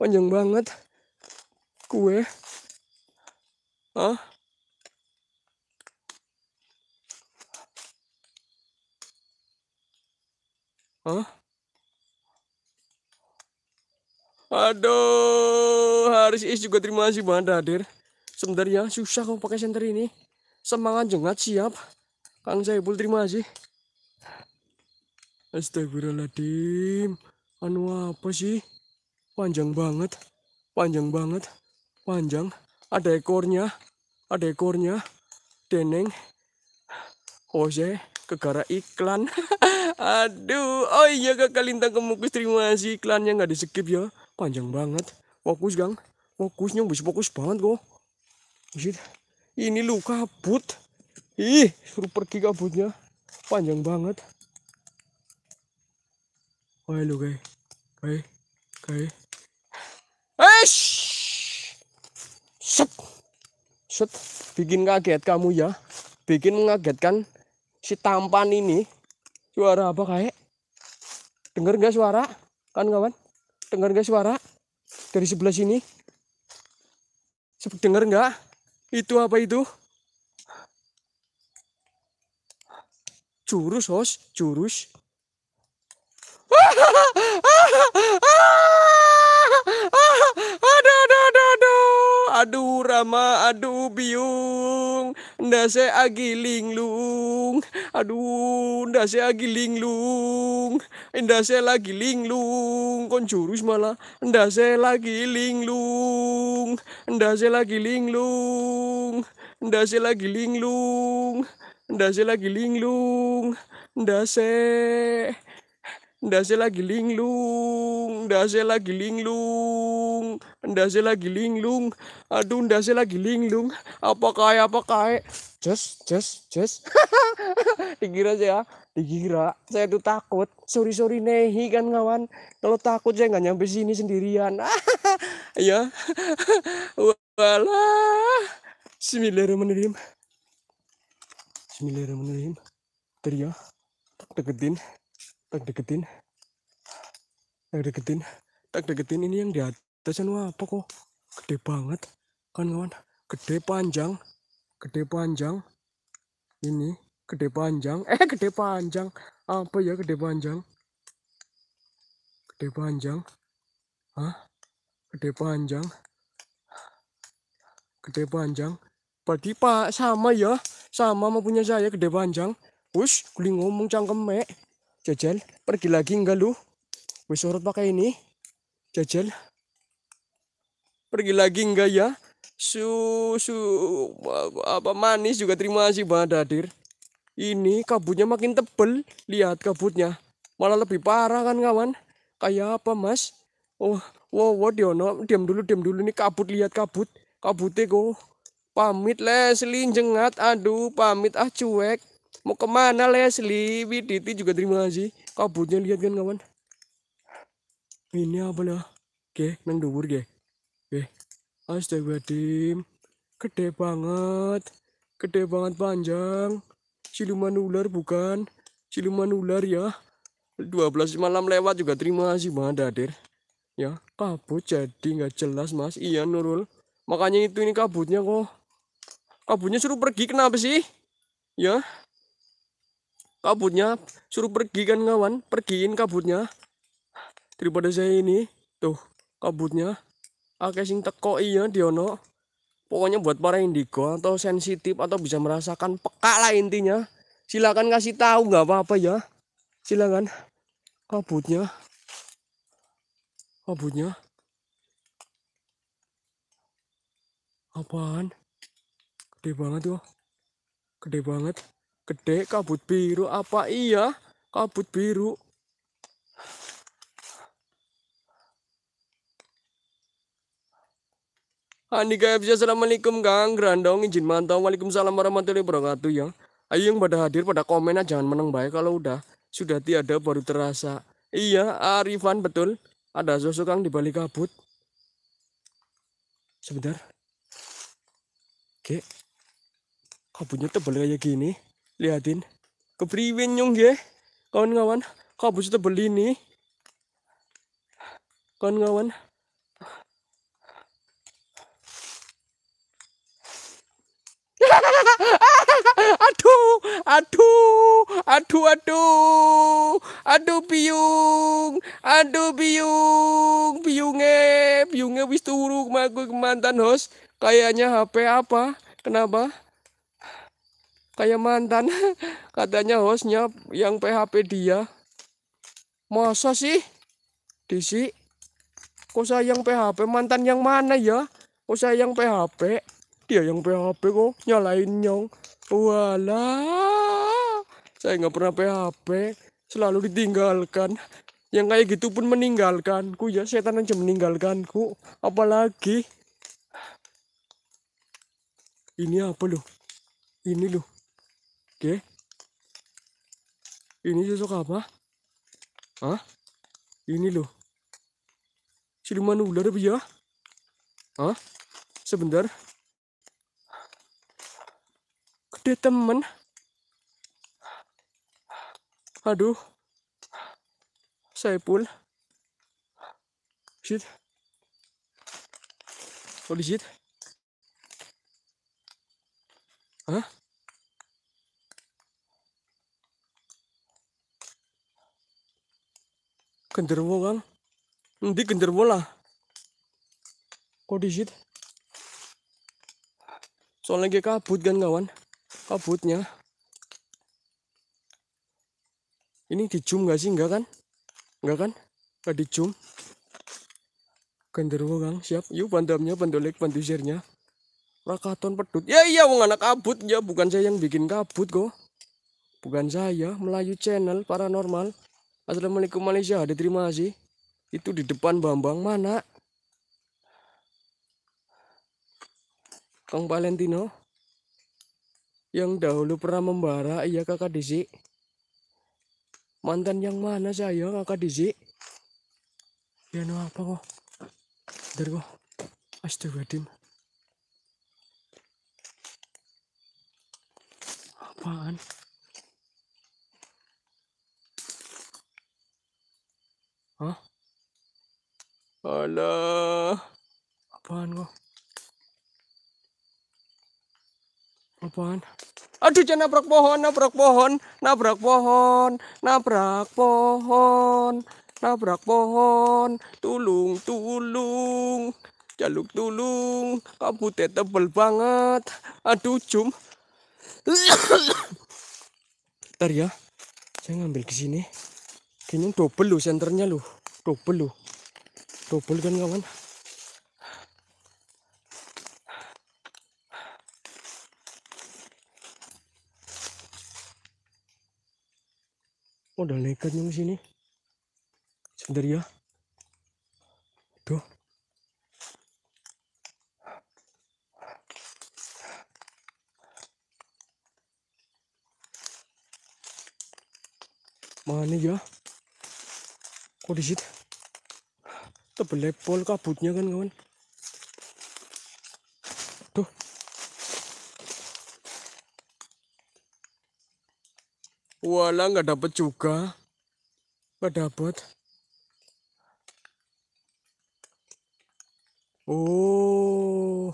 panjang banget kue ah Hah? Aduh, Haris Is juga terima kasih banget hadir. Sebenarnya susah kok pakai senter ini. Semangat jengat siap. Kang Saiful terima kasih. Astagfirullahaladzim. Anu apa sih? Panjang banget. Panjang banget. Panjang. Ada ekornya. Ada ekornya. Deneng. Jose kegara iklan aduh oh iya kakak lintang kemukus terima kasih iklannya nggak di skip ya panjang banget fokus gang fokusnya bisa fokus banget kok ini lu kabut ih suruh pergi kabutnya panjang banget oh lu guys guys guys eh Set. Set. Bikin kaget kamu ya. Bikin mengagetkan si tampan ini suara apa kayak dengar nggak suara kan kawan dengar nggak suara dari sebelah sini dengar nggak itu apa itu jurus hos jurus aduh aduh aduh aduh rama aduh biung lagi linglung, aduh linglung nda se lagi linglung kon jurus malah se lagi linglung se lagi linglung se lagi linglung se lagi linglung se ndase lagi linglung, ndase lagi linglung, ndase lagi linglung, aduh ndase lagi linglung, apa kaya apa kaya, jos jos jos, dikira saya, dikira saya tuh takut, sorry sorry nehi kan kawan, kalau takut saya nggak nyampe sini sendirian, ya, walah, Bismillahirrahmanirrahim, Bismillahirrahmanirrahim, teriak, deketin tak deketin tak deketin tak deketin ini yang di atas wah anu apa kok gede banget kan kawan gede panjang gede panjang ini gede panjang eh gede panjang apa ya gede panjang gede panjang Hah? gede panjang gede panjang berarti pak sama ya sama mau punya saya gede panjang Us, guling ngomong cangkemek Jajal, pergi lagi enggak lu? Wis pakai ini. Jajal. Pergi lagi enggak ya? Susu apa manis juga terima kasih banget hadir. Ini kabutnya makin tebel. Lihat kabutnya. Malah lebih parah kan kawan? Kayak apa mas? Oh, wow, wow Diono, diam dulu, diam dulu. nih kabut, lihat kabut. Kabutnya kok. Pamit les, linjengat. Aduh, pamit ah cuek. Mau kemana Leslie? Widiti juga terima kasih. Kabutnya lihat kan kawan. Ini apa lah? Oke, nang dubur ge. Oke. Astagfirullahaladzim. Gede banget. Gede banget panjang. Siluman ular bukan? Siluman ular ya. 12 malam lewat juga terima kasih banget hadir. Ya, kabut jadi nggak jelas mas. Iya Nurul. Makanya itu ini kabutnya kok. Kabutnya suruh pergi kenapa sih? Ya, kabutnya suruh pergi kan kawan pergiin kabutnya daripada saya ini tuh kabutnya akeh sing teko iya diono pokoknya buat para indigo atau sensitif atau bisa merasakan peka lah intinya silakan kasih tahu nggak apa-apa ya silakan kabutnya kabutnya apaan gede banget tuh gede banget gede kabut biru apa iya kabut biru Andika FC Assalamualaikum Kang Grandong izin mantau Waalaikumsalam warahmatullahi wabarakatuh ya Ayo yang pada hadir pada komennya jangan menang baik kalau udah sudah tiada baru terasa Iya Arifan betul ada sosok Kang di balik kabut Sebentar Oke Kabutnya tebal kayak gini lihatin kepriwin nyung ya kawan-kawan kabus tebel ini kawan-kawan aduh aduh aduh aduh aduh biung aduh biung biunge biunge wis turu kemantan host kayaknya HP apa kenapa kayak mantan katanya hostnya yang PHP dia masa sih disi kok saya yang PHP mantan yang mana ya kok saya yang PHP dia yang PHP kok nyalain nyong wala saya nggak pernah PHP selalu ditinggalkan yang kayak gitu pun meninggalkanku ya setan aja meninggalkanku apalagi ini apa loh ini loh Oke. Ini sosok apa? Hah? Ini loh. Siluman ular apa ya? Hah? Sebentar. Gede temen. Aduh. Saipul. Shit. Holy shit. Hah? genderwo kan, nanti genderwo lah kodisit soalnya kayak kabut kan kawan kabutnya ini di zoom gak sih enggak kan enggak kan gak di zoom genderwo kan siap yuk bandamnya bandolek pandusirnya Rakaton pedut. Ya iya wong anak kabut ya bukan saya yang bikin kabut kok. Bukan saya, Melayu Channel Paranormal. Assalamualaikum Malaysia ada terima kasih itu di depan Bambang mana Kang Valentino yang dahulu pernah membara iya kakak Dizi mantan yang mana saya kakak Dizi ya no apa kok bentar kok astagfirullahaladzim apaan Hah? Alah. Apaan gua? Apaan? Aduh, jangan nabrak pohon, nabrak pohon, nabrak pohon, nabrak pohon, nabrak pohon. Tulung, tulung. Jaluk tulung, kabutnya tebel banget. Aduh, cum. Bentar ya. Saya ngambil ke sini. Gini double loh senternya loh. Double loh. Double kan kawan. udah nekat nyung sini sebentar ya tuh mana ya kok di tebel lepol kabutnya kan kawan tuh wala nggak dapat juga nggak dapet oh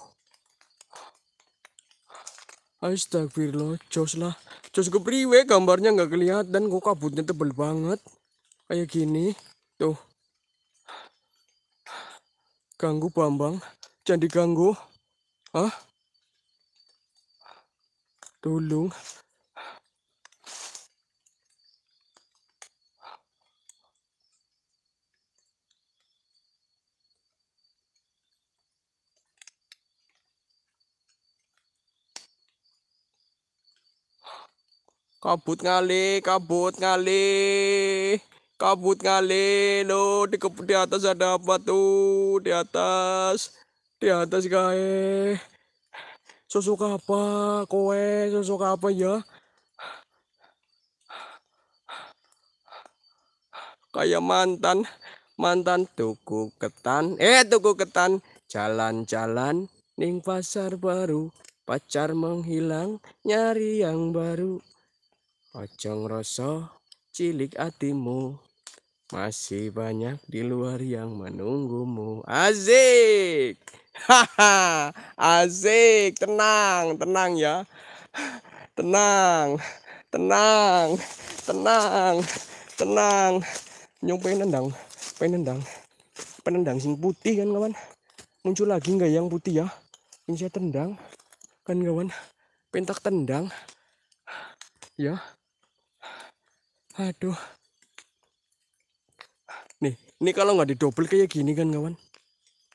Astagfirullah, jos lah. Jos kepriwe gambarnya nggak kelihatan kok kabutnya tebel banget. Kayak gini. Tuh. Ganggu Bambang. Jangan diganggu. Hah? Tolong. Kabut ngali, kabut ngali kabut kali lo di, di atas ada apa tuh di atas di atas guys sosok apa kowe sosok apa ya kayak mantan mantan tuku ketan eh tuku ketan jalan-jalan ning pasar baru pacar menghilang nyari yang baru pocong rasa cilik atimu masih banyak di luar yang menunggumu. Azik. Haha, azik, tenang, tenang ya. Tenang. Tenang. Tenang. Tenang. Nyong pengen nendang, pengen nendang. Penendang sing putih kan kawan. Muncul lagi nggak yang putih ya? Ini saya tendang kan kawan. Pentak tendang. Ya. Aduh ini kalau nggak didobel kayak gini kan kawan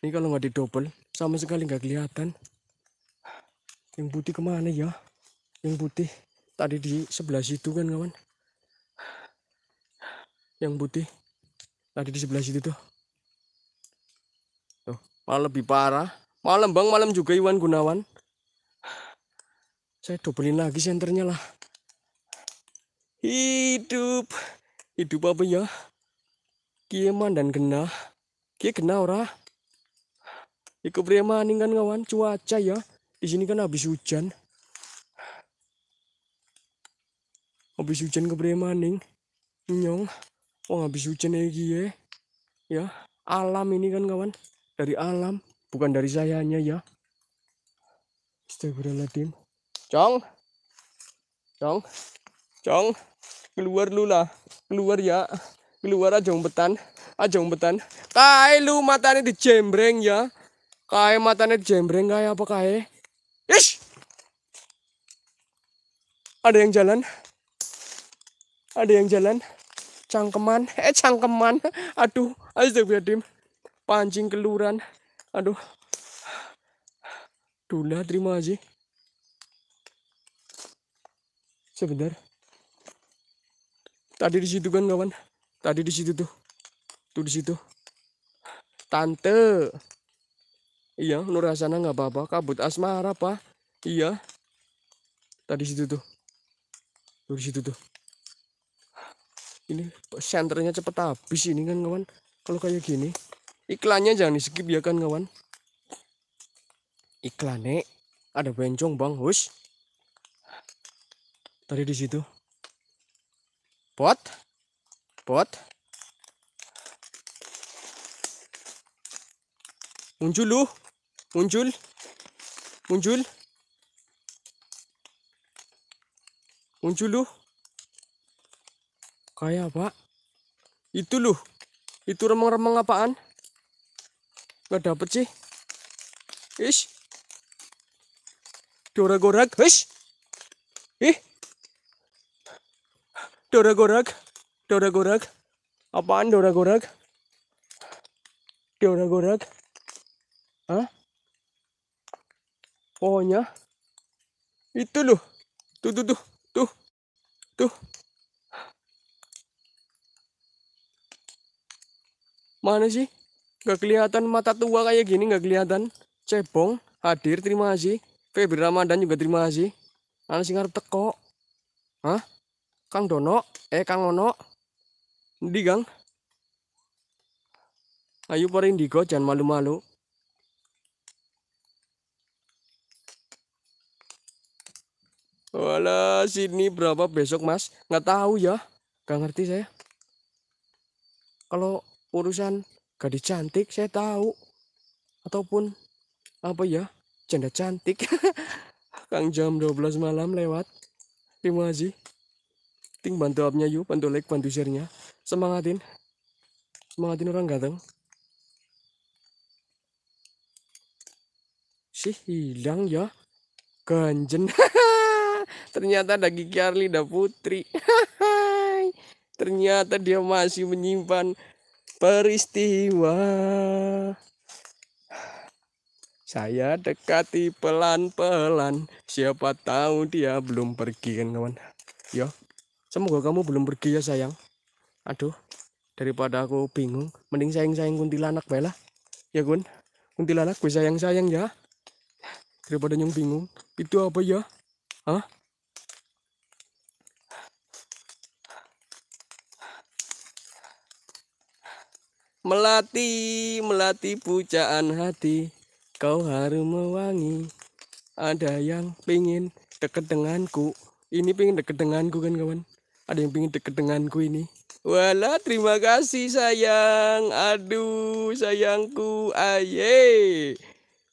ini kalau nggak didobel sama sekali nggak kelihatan yang putih kemana ya yang putih tadi di sebelah situ kan kawan yang putih tadi di sebelah situ tuh tuh malah lebih parah malam bang malam juga Iwan Gunawan saya dobelin lagi senternya lah hidup hidup apa ya Kia dan genah. kie genah ora? Iku premaning kan kawan cuaca ya. Di sini kan habis hujan. Habis hujan ke ning Nyong. wah oh, habis hujan ya e kie Ya, alam ini kan kawan. Dari alam, bukan dari sayanya ya. Astagfirullahaladzim. Cong. Cong. Cong. Keluar lula, Keluar ya keluar aja umpetan aja umpetan kai lu matanya dijembreng ya kai matanya dijembreng kai apa kaya ish ada yang jalan ada yang jalan cangkeman eh cangkeman aduh astagfirullahaladzim pancing keluran aduh Dula terima aja sebentar tadi di situ kan kawan Tadi di situ tuh. Tuh di situ. Tante. Iya, Nur Hasanah nggak apa-apa. Kabut asmara, apa Iya. Tadi situ tuh. Tuh di situ tuh. Ini senternya cepet habis ini kan, kawan. Kalau kayak gini. Iklannya jangan di skip ya kan, kawan. Iklannya ada bencong, Bang. Hus. Tadi di situ. Pot pot muncul lu muncul muncul muncul lu kayak apa itu lu itu remeng-remeng apaan nggak dapet sih ish dorak gorag ish ih dorak gorag Dora gorak, Apaan dora gorak, Dora gorak, Hah? pohonnya itu loh tuh tuh tuh tuh tuh mana sih nggak kelihatan mata tua kayak gini nggak kelihatan cebong hadir terima kasih Febri Ramadan juga terima kasih mana sih teko Hah? Kang Dono eh Kang Ono Ndi Kang? Ayo para indigo jangan malu-malu. Wala sini berapa besok mas? Nggak tahu ya, nggak ngerti saya. Kalau urusan gadis cantik saya tahu, ataupun apa ya janda cantik. Kang jam 12 malam lewat. Terima kasih. Ting bantu abnya yuk, bantu like, bantu share-nya semangatin semangatin orang ganteng sih hilang ya ganjen ternyata ada gigi dan Putri ternyata dia masih menyimpan peristiwa saya dekati pelan-pelan siapa tahu dia belum pergi kan kawan ya semoga kamu belum pergi ya sayang aduh daripada aku bingung mending sayang-sayang kuntilanak baiklah ya kun kuntilanak gue sayang-sayang ya daripada yang bingung itu apa ya Hah? Melati, melati pujaan hati, kau harum mewangi. Ada yang pingin deket denganku. Ini pingin deket denganku kan kawan? Ada yang pingin deket denganku ini. Wala, terima kasih sayang. Aduh, sayangku. Aye.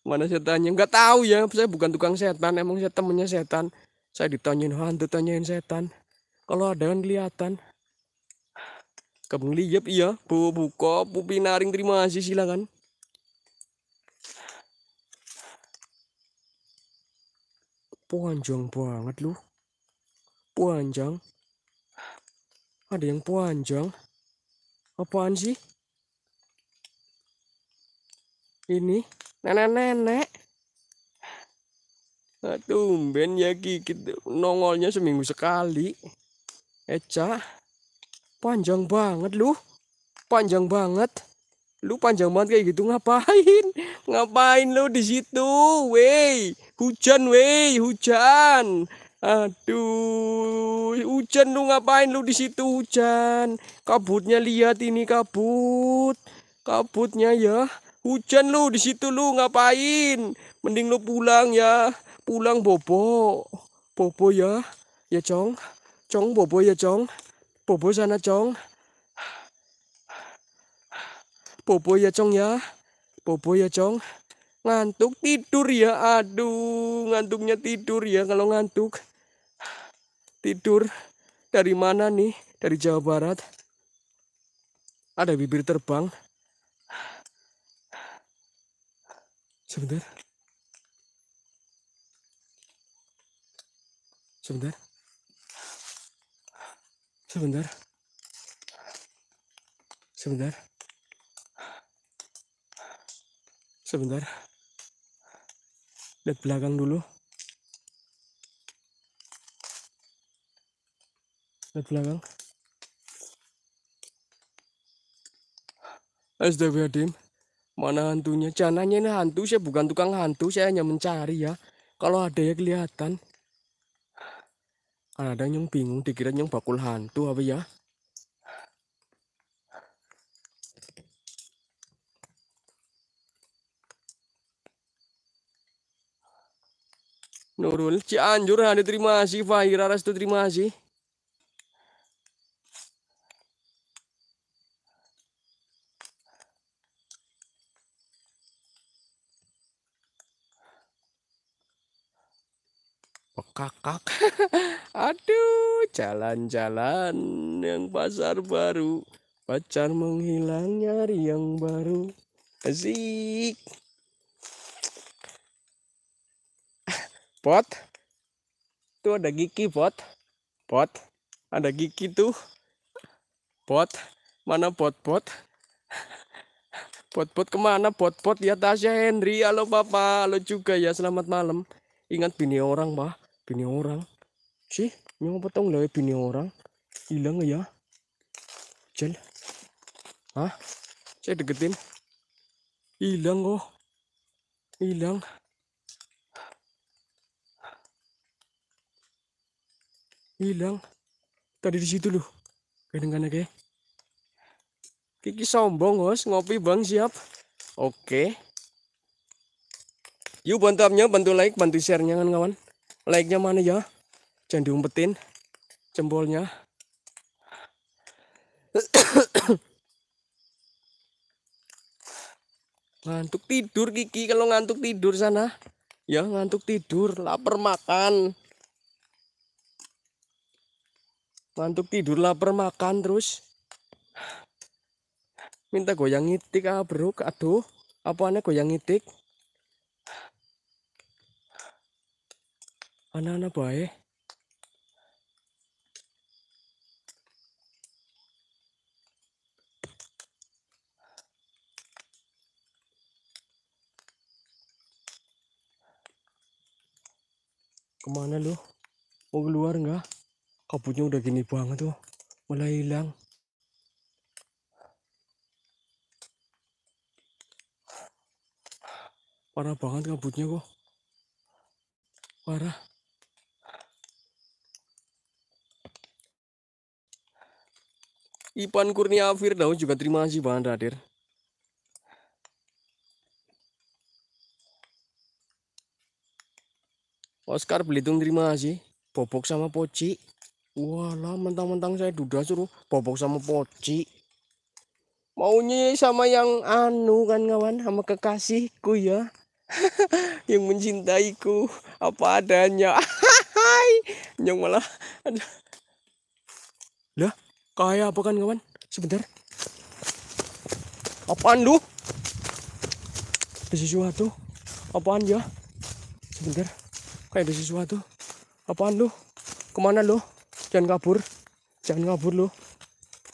Mana setannya? Enggak tahu ya. Saya bukan tukang setan. Emang saya temennya setan. Saya ditanyain hantu, tanyain setan. Kalau ada yang kelihatan. Kamu lihat iya. Bu buka, pupi naring terima kasih silakan. Panjang banget lu. Panjang. Ada yang panjang. Apaan sih? Ini nenek-nenek. aduh tumben ya gigit nongolnya seminggu sekali. Eca, panjang banget lu. Panjang banget. Lu panjang banget kayak gitu ngapain? Ngapain lu di situ? Wey, hujan wey, hujan. Aduh, hujan lu ngapain lu di situ hujan? Kabutnya lihat ini kabut. Kabutnya ya. Hujan lu di situ lu ngapain? Mending lu pulang ya. Pulang bobo. Bobo ya. Ya Cong. Cong bobo ya Cong. Bobo sana Cong. Bobo ya Cong ya. Bobo ya Cong. Ngantuk tidur ya. Aduh, ngantuknya tidur ya kalau ngantuk tidur dari mana nih? Dari Jawa Barat. Ada bibir terbang. Sebentar. Sebentar. Sebentar. Sebentar. Sebentar. Lihat belakang dulu. that level Astagfirullahaladzim Mana hantunya Cananya ini hantu Saya bukan tukang hantu Saya hanya mencari ya Kalau ada ya kelihatan Ada yang bingung Dikira yang bakul hantu apa ya Nurul Cianjur ada terima kasih Fahira Restu terima kasih kakak. Aduh, jalan-jalan yang pasar baru. Pacar menghilang nyari yang baru. Asik. Pot. tu ada gigi, pot. Pot. Ada gigi tuh. Pot. Mana pot-pot? Pot-pot kemana? Pot-pot ya Tasya Henry. Halo Bapak. Halo juga ya. Selamat malam. Ingat bini orang, Pak bini orang sih nyong potong lah bini orang hilang ya jel ah saya deketin hilang oh hilang hilang tadi di situ loh kadang-kadang kayak Kiki sombong bos oh. ngopi bang siap oke yuk bantu abnya bantu like bantu share nya kan kawan like-nya mana ya jangan diumpetin jempolnya ngantuk tidur Kiki kalau ngantuk tidur sana ya ngantuk tidur lapar makan ngantuk tidur lapar makan terus minta goyang itik ah bro aduh apa aneh goyang itik ana anak bayi. Kemana lu? Mau keluar enggak? Kabutnya udah gini banget tuh. Mulai hilang. parah banget kabutnya kok parah Ipan Kurnia Firdaus juga terima kasih Bang radir Oscar Belitung terima kasih. Bobok sama Poci. Walah mentang-mentang saya duda suruh bobok sama Poci. Maunya sama yang anu kan kawan sama kekasihku ya. yang mencintaiku apa adanya. Hai, nyong malah ada. Lah, Kayak apa kan kawan? Sebentar. Apaan lu? Ada sesuatu. Apaan ya? Sebentar. Kayak ada sesuatu. Apaan lu? Kemana lu? Jangan kabur. Jangan kabur lu.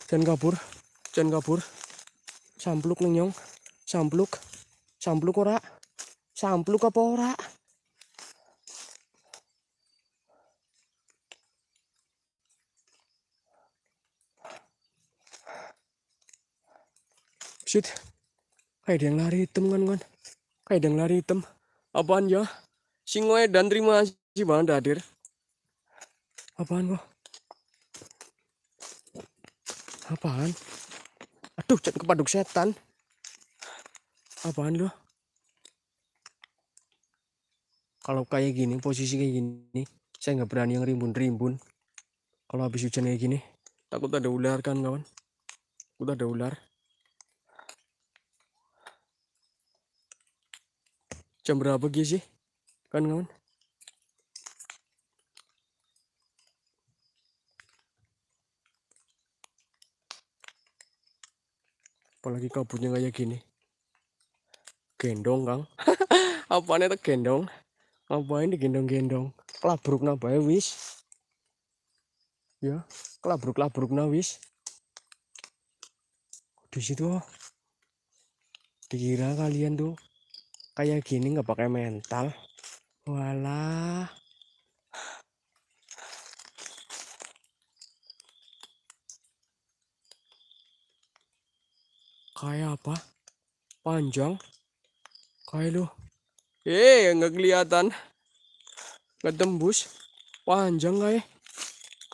Jangan kabur. Jangan kabur. Sampluk nyong. Sampluk. Sampluk ora. Sampluk apa ora? Shit. Kayak ada yang lari hitam kan kan. Kayak ada yang lari hitam. Apaan ya? Singoe dan terima kasih banget hadir. Apaan kok? Apaan? Aduh, jangan kepaduk setan. Apaan lo? Kalau kayak gini, posisi kayak gini, saya nggak berani yang rimbun-rimbun. Kalau habis hujan kayak gini, takut ada ular kan kawan? Takut ada ular. Jam berapa guys sih Kan kawan? Apalagi kabutnya kayak gini. Gendong kang. Apaan itu gendong? Ngapain digendong-gendong? gendong Kelabruk ya wis. Ya, kelabruk-kelabruk nawis wis. Di situ oh. Dikira kalian tuh kayak gini nggak pakai mental walah kayak apa panjang kayak lu eh nggak kelihatan nggak tembus panjang kayak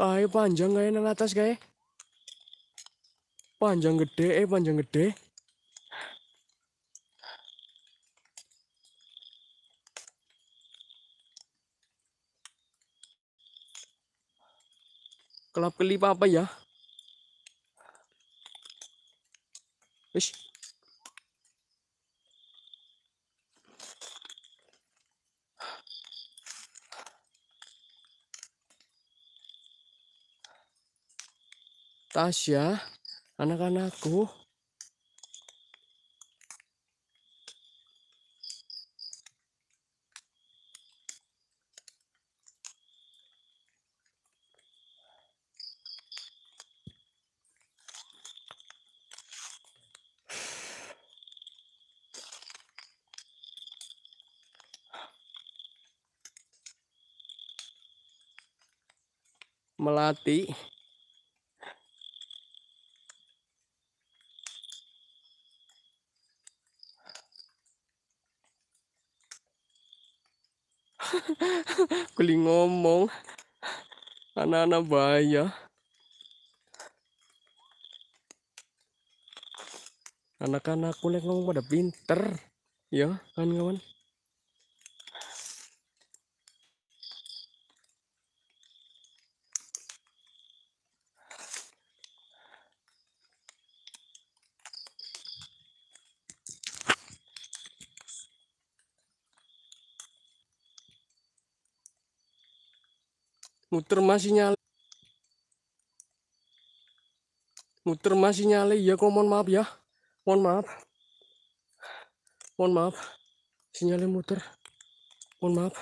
kayak panjang kayak yang atas kayak panjang gede eh panjang gede Kelap kelip apa ya? Tasya, anak-anakku, mati Kuli ngomong anak-anak bahaya anak anak kuling ngomong pada pinter ya kan kawan, -kawan. muter masih nyale muter masih nyale ya kok mohon maaf ya mohon maaf mohon maaf sinyalnya muter mohon maaf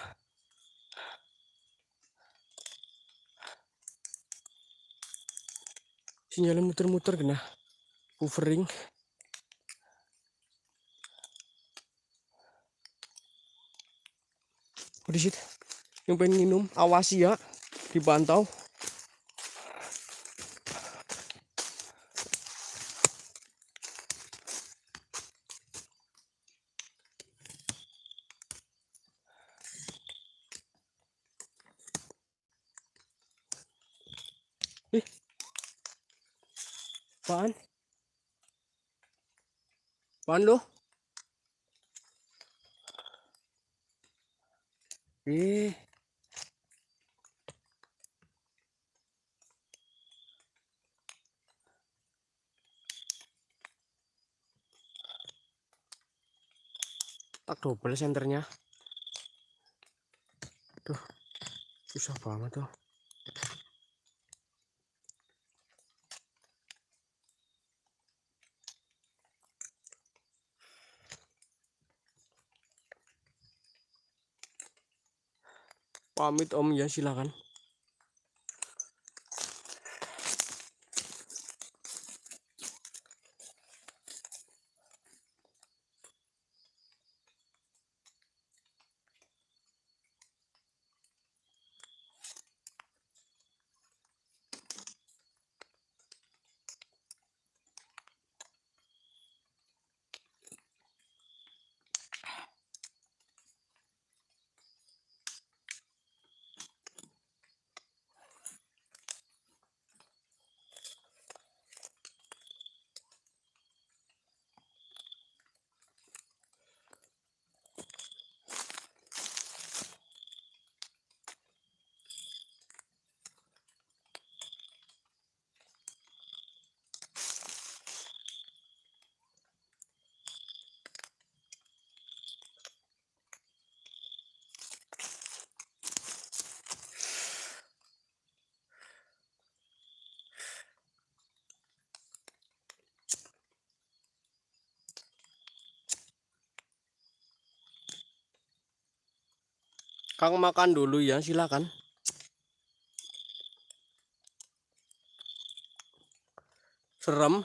sinyalnya muter-muter kena buffering udah oh, yang pengen minum awasi ya dibantau Ih. Apaan? Apaan lo? Ih. tak double senternya tuh susah banget tuh pamit om ya silakan Kang makan dulu ya, silakan. Serem.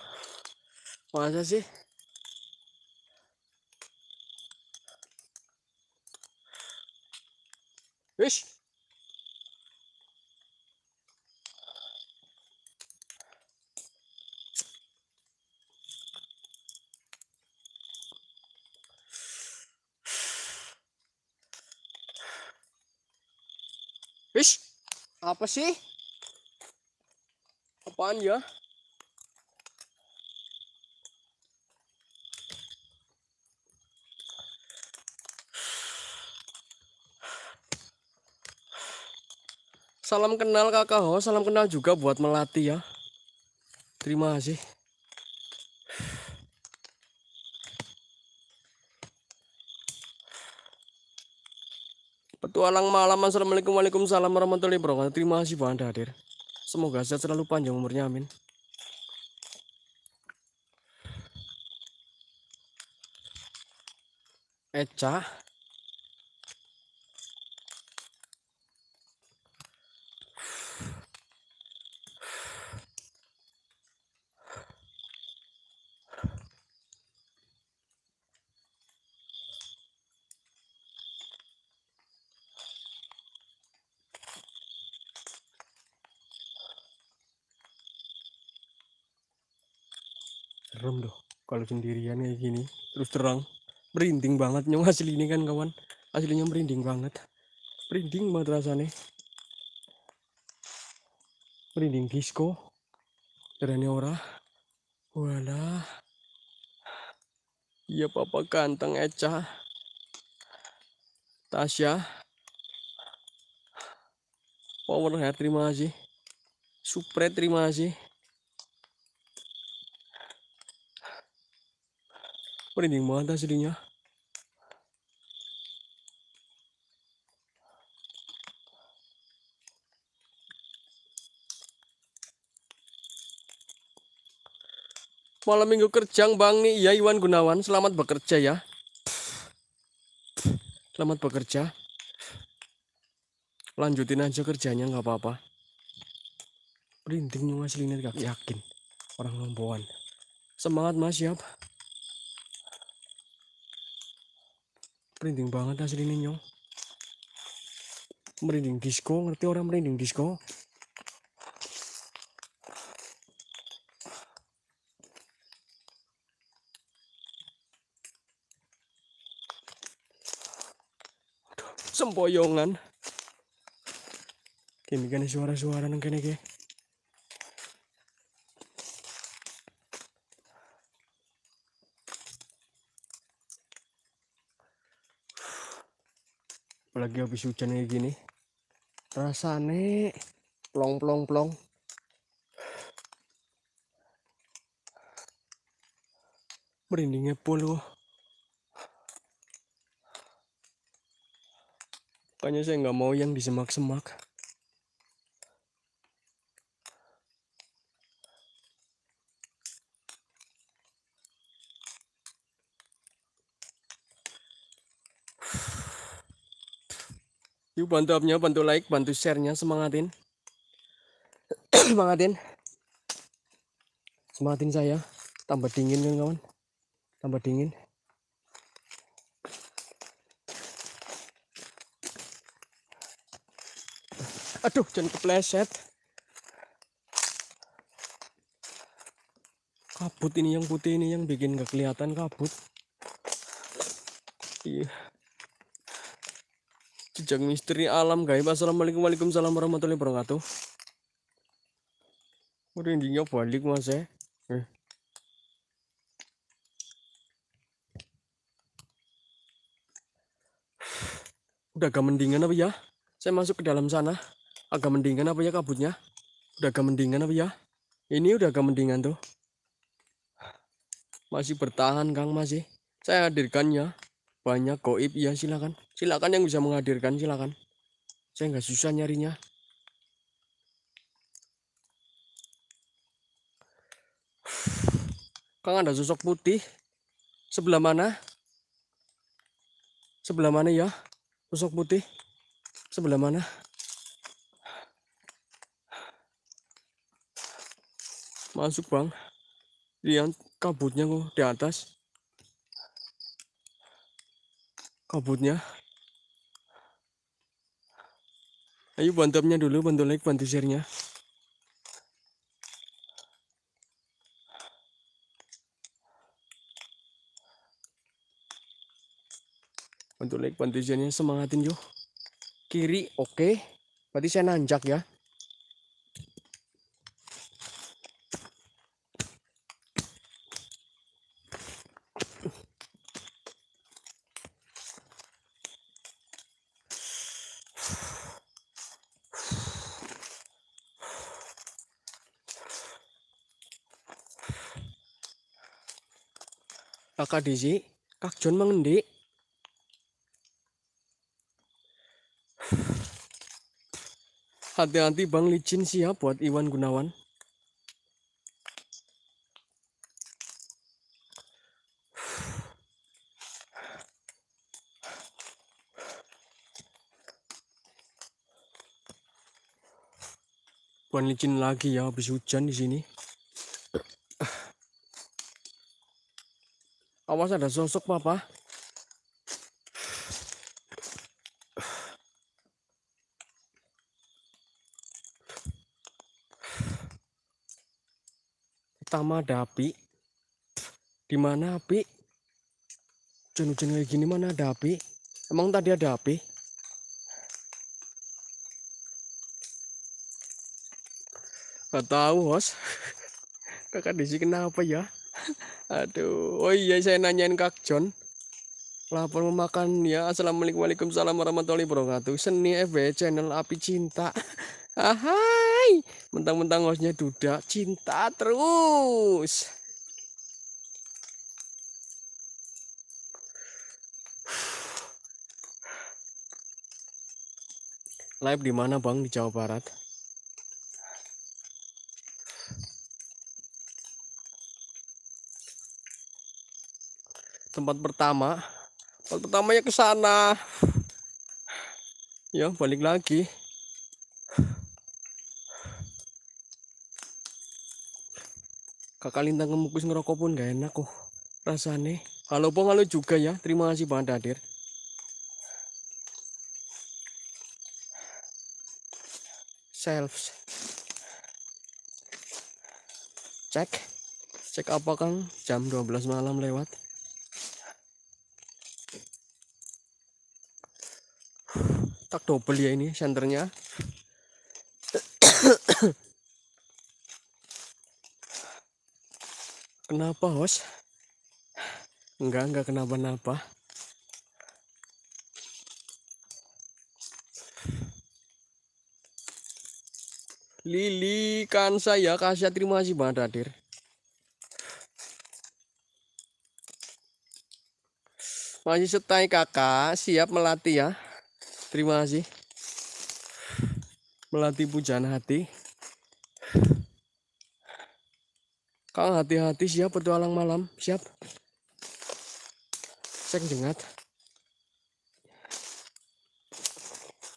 Masa sih? apa sih? Apaan ya? Salam kenal kakak Ho, salam kenal juga buat Melati ya. Terima kasih. alang malam Assalamualaikum Waalaikumsalam warahmatullahi wabarakatuh Terima kasih Pak Anda hadir Semoga sehat selalu panjang umurnya amin Eca sendirian kayak gini terus terang merinding banget nyong hasil ini kan kawan hasilnya merinding banget merinding banget rasanya merinding disco terani ora wala iya papa ganteng Eca Tasya power hair terima kasih Supre terima kasih merinding banget aslinya malam minggu kerja, Bang nih ya Iwan Gunawan selamat bekerja ya selamat bekerja lanjutin aja kerjanya nggak apa-apa merinding aslinya gak yakin orang lomboan semangat mas siap merinding banget asli ini nyong merinding disco ngerti orang merinding disco Semboyongan. kayak gini kan, suara-suara nang kene iki apalagi habis hujan kayak gini rasane plong plong plong merindingnya puluh makanya saya nggak mau yang disemak-semak yuk bantu abnya bantu like bantu sharenya semangatin semangatin semangatin saya tambah dingin kan kawan tambah dingin aduh jangan kepleset kabut ini yang putih ini yang bikin gak kelihatan kabut iya yeah bujang misteri alam guys assalamualaikum waalaikumsalam warahmatullahi wabarakatuh Merindingnya balik mas ya eh. Udah agak mendingan apa ya Saya masuk ke dalam sana Agak mendingan apa ya kabutnya Udah agak mendingan apa ya Ini udah agak mendingan tuh Masih bertahan Kang masih Saya hadirkan ya banyak goib ya silakan silakan yang bisa menghadirkan silakan saya nggak susah nyarinya Kang ada sosok putih sebelah mana sebelah mana ya sosok putih sebelah mana masuk bang lihat kabutnya kok di atas kabutnya ayo bantapnya dulu bantu like bantu share-nya bantu like bantu share-nya semangatin yo kiri oke okay. berarti saya nanjak ya tadi sih? Kak John mengendi. Hati-hati Bang licin sih ya buat Iwan Gunawan. Bukan licin lagi ya habis hujan di sini. Awas ada sosok papa. Pertama ada api. Di mana api? Hujan-hujan kayak gini mana ada api? Emang tadi ada api? Gak tahu, bos. Kakak Desi kenapa ya? Aduh, oh iya saya nanyain Kak John. Lapor memakan ya. Assalamualaikum warahmatullahi wabarakatuh. Seni FB channel Api Cinta. Ahai, mentang-mentang hostnya duda cinta terus. Live di mana Bang di Jawa Barat? tempat pertama tempat pertamanya ke sana ya balik lagi kakak lintang ngemukus ngerokok pun gak enak kok Rasane. Kalau pun kalau juga ya terima kasih banget hadir selves cek cek apa kang jam 12 malam lewat kotak double ya ini senternya kenapa host enggak enggak kenapa-napa Lili kan saya kasih terima kasih banget hadir masih setai kakak siap melatih ya terima kasih melatih pujaan hati Kang hati-hati siap petualang malam siap cek jengat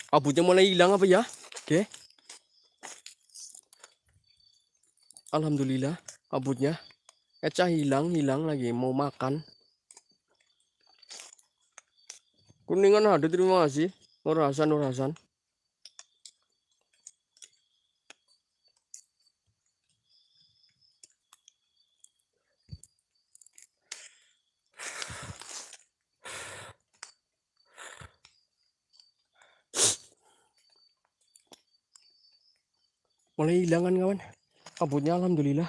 abunya mulai hilang apa ya oke Alhamdulillah abunya, Eca hilang hilang lagi mau makan kuningan ada terima kasih Nur Hasan, Nur Hasan. mulai hilangan kawan kabutnya alhamdulillah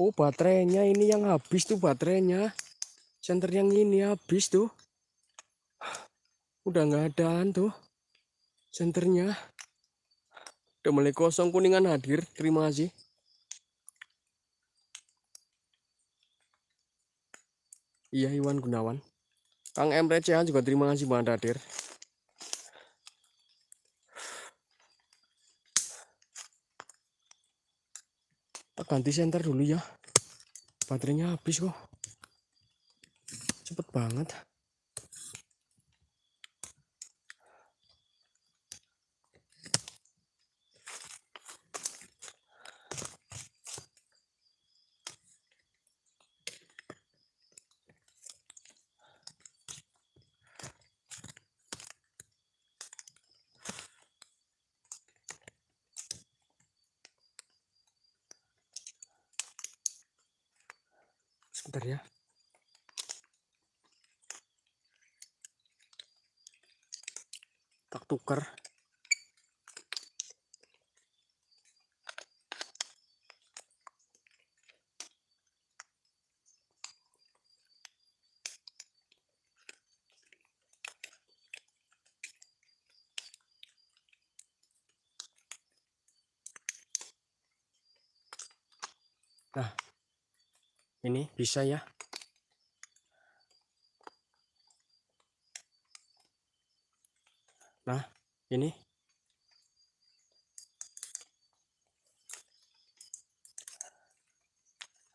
oh baterainya ini yang habis tuh baterainya center yang ini habis tuh udah nggak adaan tuh senternya udah mulai kosong kuningan hadir terima kasih iya Iwan Gunawan Kang M recehan juga terima kasih banget hadir kita ganti senter dulu ya baterainya habis kok cepet banget cooker Nah, ini bisa ya. ini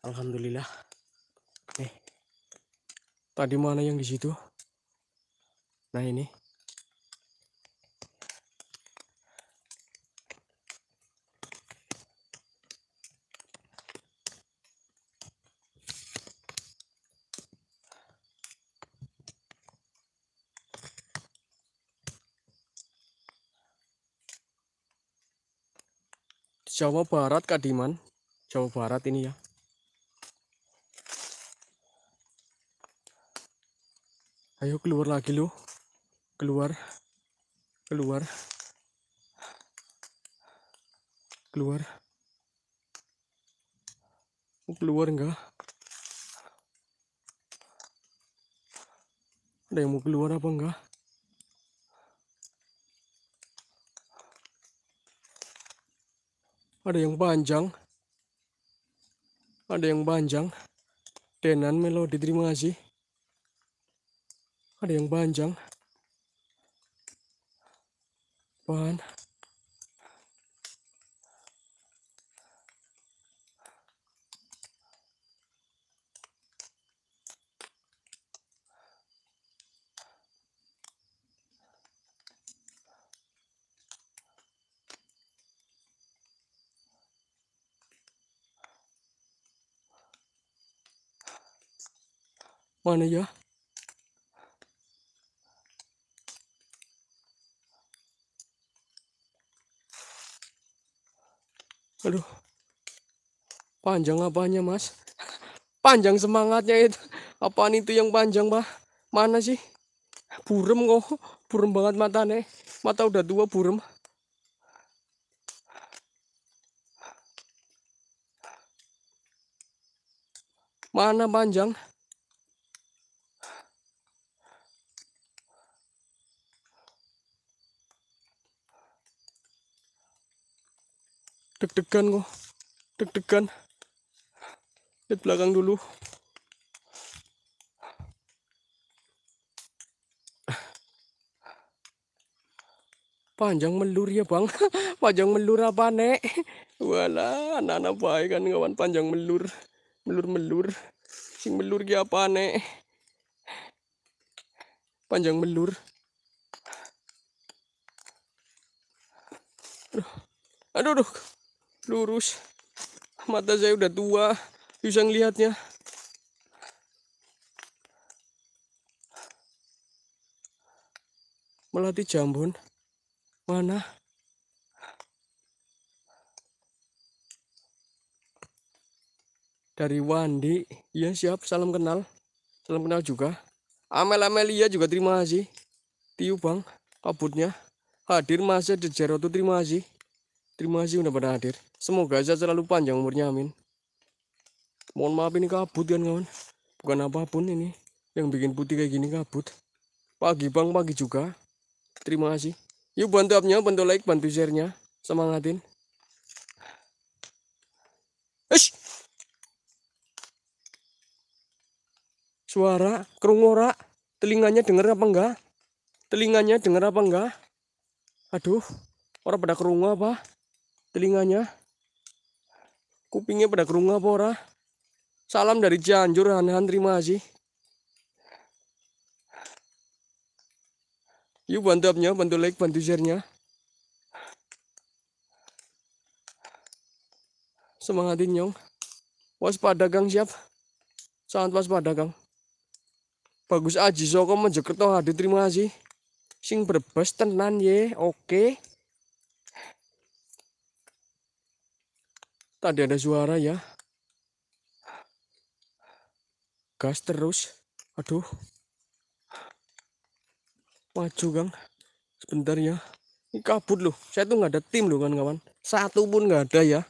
Alhamdulillah nih eh, tadi mana yang di situ nah ini Jawa Barat Kak Diman Jawa Barat ini ya ayo keluar lagi lu keluar keluar keluar keluar enggak ada yang mau keluar apa enggak ada yang panjang ada yang panjang tenan melodi terima kasih ada yang panjang pan Mana ya? Aduh. Panjang apanya, Mas? Panjang semangatnya itu. Apaan itu yang panjang, mah, Mana sih? Burem kok. Burem banget matanya. Mata udah tua burem. Mana panjang? deg-degan kok deg-degan lihat belakang dulu panjang melur ya bang panjang melur apa nek wala anak-anak baik kan kawan panjang melur melur melur sing melur ya apa nek panjang melur aduh aduh, aduh lurus mata saya udah tua bisa ngelihatnya melati jambon mana dari Wandi ya siap salam kenal salam kenal juga Amel Amelia juga terima kasih Tiu Bang kabutnya hadir Mas Jero tuh terima kasih Terima kasih udah pada hadir. Semoga aja selalu panjang umurnya, amin. Mohon maaf ini kabut kan kawan. Bukan apapun ini. Yang bikin putih kayak gini kabut. Pagi bang, pagi juga. Terima kasih. Yuk bantu upnya, bantu like, bantu share Semangatin. Ish! Suara, kerungora. Telinganya denger apa enggak? Telinganya denger apa enggak? Aduh, orang pada kerungu apa? telinganya kupingnya pada kerunga apa salam dari Cianjur han terima kasih yuk bantu upnya bantu like bantu share-nya semangatin nyong waspada gang siap sangat waspada gang bagus aji soko menjekerto hadir terima kasih sing berbes tenan ye oke okay. Tadi ada suara ya. Gas terus. Aduh. Maju, gang Sebentar ya. Ini kabut loh. Saya tuh nggak ada tim loh kan, kawan. Satu pun nggak ada ya.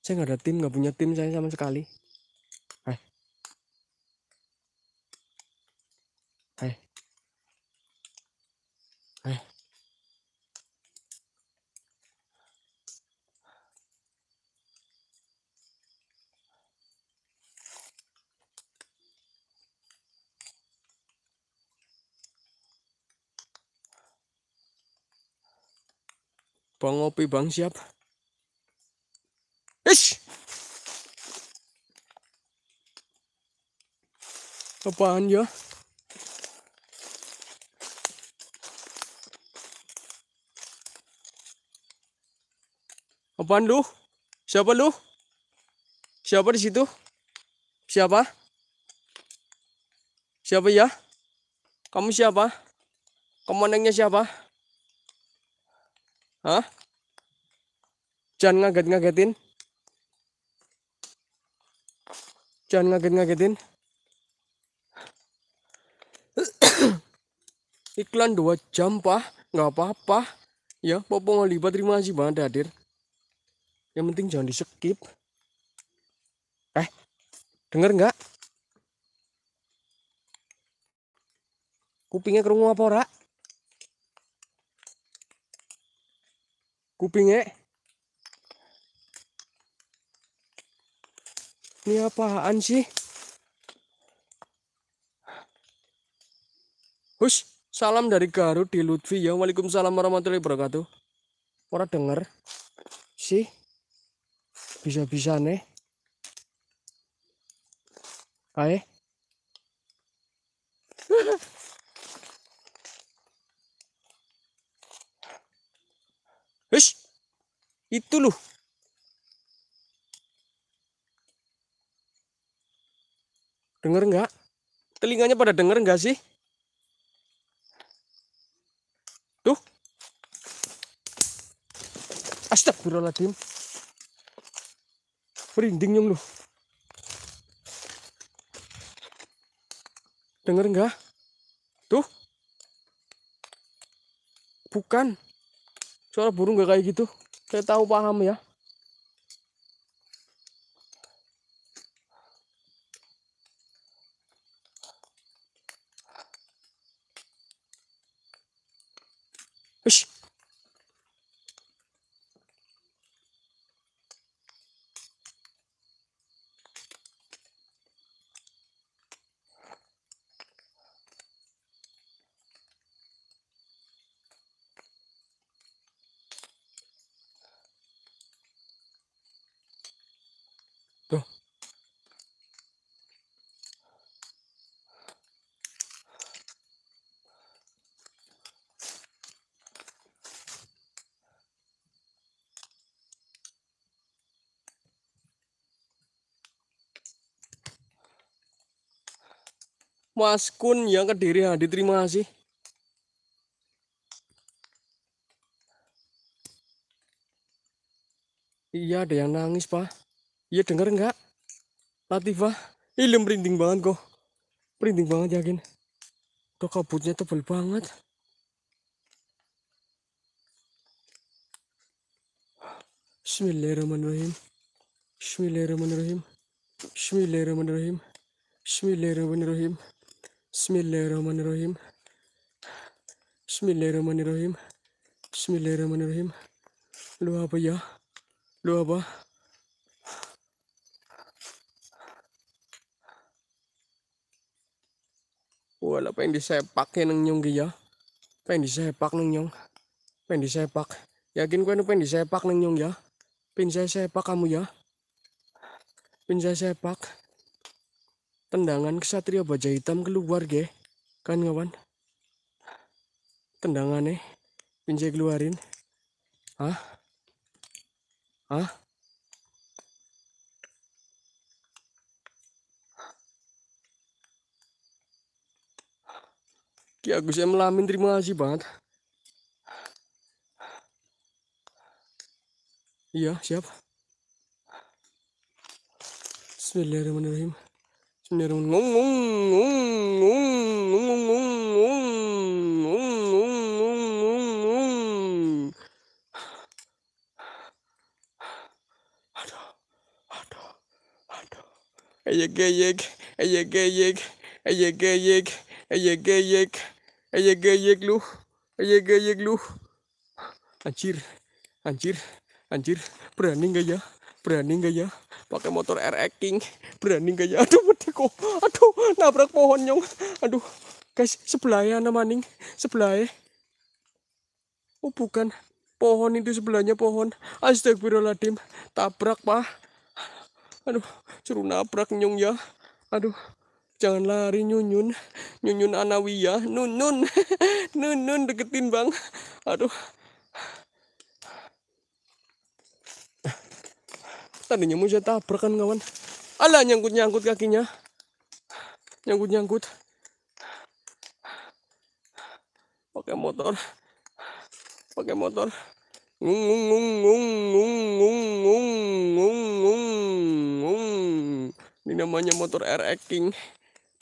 Saya nggak ada tim, nggak punya tim saya sama sekali. Bang Opi, Bang Siap. Ish! Apaan ya? Apaan lu? Siapa lu? Siapa di situ? Siapa? Siapa ya? Kamu siapa? Kamu siapa? Hah? Jangan ngaget-ngagetin. Jangan ngaget-ngagetin. Iklan 2 jam, Pak. Nggak apa-apa. Ya, popo ngelibat. terima kasih banget hadir. Yang penting jangan di-skip. Eh, denger nggak? Kupingnya kerungu apa, Rak? kupingnya eh. ini apaan sih Hush. salam dari Garut di Lutfi ya. Waalaikumsalam warahmatullahi wabarakatuh. Orang denger sih. Bisa-bisa nih. Hai Itu loh. denger nggak? Telinganya pada denger nggak sih? Tuh. Astagfirullahaladzim. Merinding nyong lu. Dengar nggak? Tuh. Bukan. Suara burung nggak kayak gitu. Kita tahu paham ya. Mas Kun yang kediri hadir terima kasih. Iya ada yang nangis pak. Iya denger nggak? Latifah, ilmu printing banget kok. Printing banget yakin. Kok kabutnya tebel banget. Bismillahirrahmanirrahim. Bismillahirrahmanirrahim. Bismillahirrahmanirrahim. Bismillahirrahmanirrahim. Bismillahirrahmanirrahim. Bismillahirrahmanirrahim. Bismillahirrahmanirrahim. Lu apa ya? Lu apa? Wala pengen disepak ya neng nyong ya. Pengen disepak neng nyong. Pengen disepak. Yakin gue pengen disepak neng nyong ya. Pengen saya sepak kamu ya. Pengen saya sepak tendangan kesatria baja hitam keluar ge kan kawan tendangannya pinjai keluarin ah, ah. Ki Agus yang melamin terima kasih banget. Iya, siap. Bismillahirrahmanirrahim. Anjir anjir anjir berani gak ya berani gak ya pakai motor RX King berani kayaknya aduh kok aduh nabrak pohon nyong aduh guys sebelahnya nama maning sebelahnya oh bukan pohon itu sebelahnya pohon astagfirullahaladzim tabrak pak aduh suruh nabrak nyong ya aduh jangan lari nyunyun nyunyun anawiyah nun nun nun nun deketin bang aduh Tadinya mau saya tabrak kan, kawan. Alah nyangkut-nyangkut kakinya. Nyangkut-nyangkut. Pakai motor. Pakai motor. Ngung ngung ngung ngung ngung ngung ngung ngung ngung. Ini namanya motor RX King.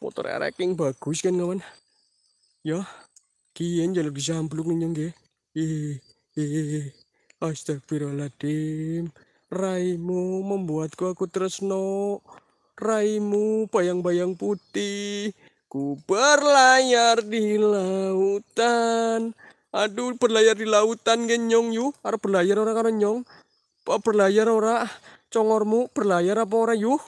Motor RX King bagus kan kawan. Ya. Kian jalur bisa nyong nih Ih. Astagfirullahaladzim Raimu membuatku aku tresno. Raimu bayang-bayang putih. Ku berlayar di lautan. Aduh, berlayar di lautan genyong yuk, Arep berlayar orang karo nyong. Berlayar ora congormu berlayar apa ora yu?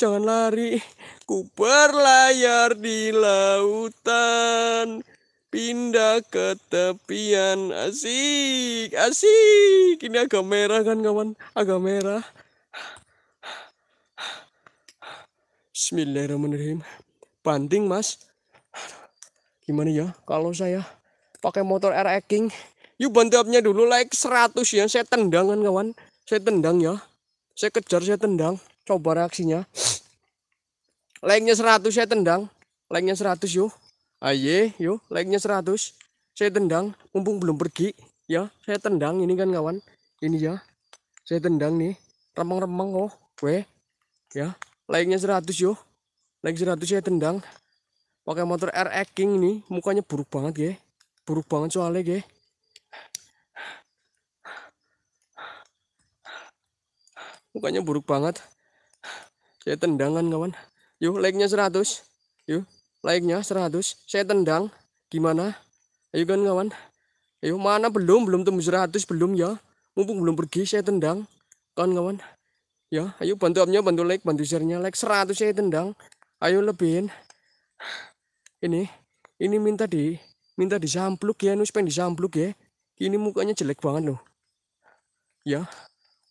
Jangan lari. Ku berlayar di lautan pindah ke tepian asik asik ini agak merah kan kawan agak merah Bismillahirrahmanirrahim banting mas gimana ya kalau saya pakai motor RX King yuk upnya dulu like 100 ya saya tendang kan kawan saya tendang ya saya kejar saya tendang coba reaksinya like nya 100 saya tendang like nya 100 yuk Aye, yuk, like-nya 100. Saya tendang, mumpung belum pergi. Ya, saya tendang ini kan kawan. Ini ya. Saya tendang nih. Remang-remang oh. Weh. Ya, like-nya 100 yuk. Like 100 saya tendang. Pakai motor RX King ini, mukanya buruk banget ya. Buruk banget soalnya ya. Mukanya buruk banget. Saya tendangan kawan. Yuk, like-nya 100. Yuk. Like-nya 100. Saya tendang. Gimana? Ayo kan kawan. Ayo mana belum? Belum tembus 100 belum ya. Mumpung belum pergi saya tendang. kawan kawan. Ya, ayo bantu upnya, bantu like, bantu share-nya. Like 100 saya tendang. Ayo lebihin. Ini ini minta di minta di disampluk ya, nuspen di disampluk ya. Ini mukanya jelek banget loh. Ya.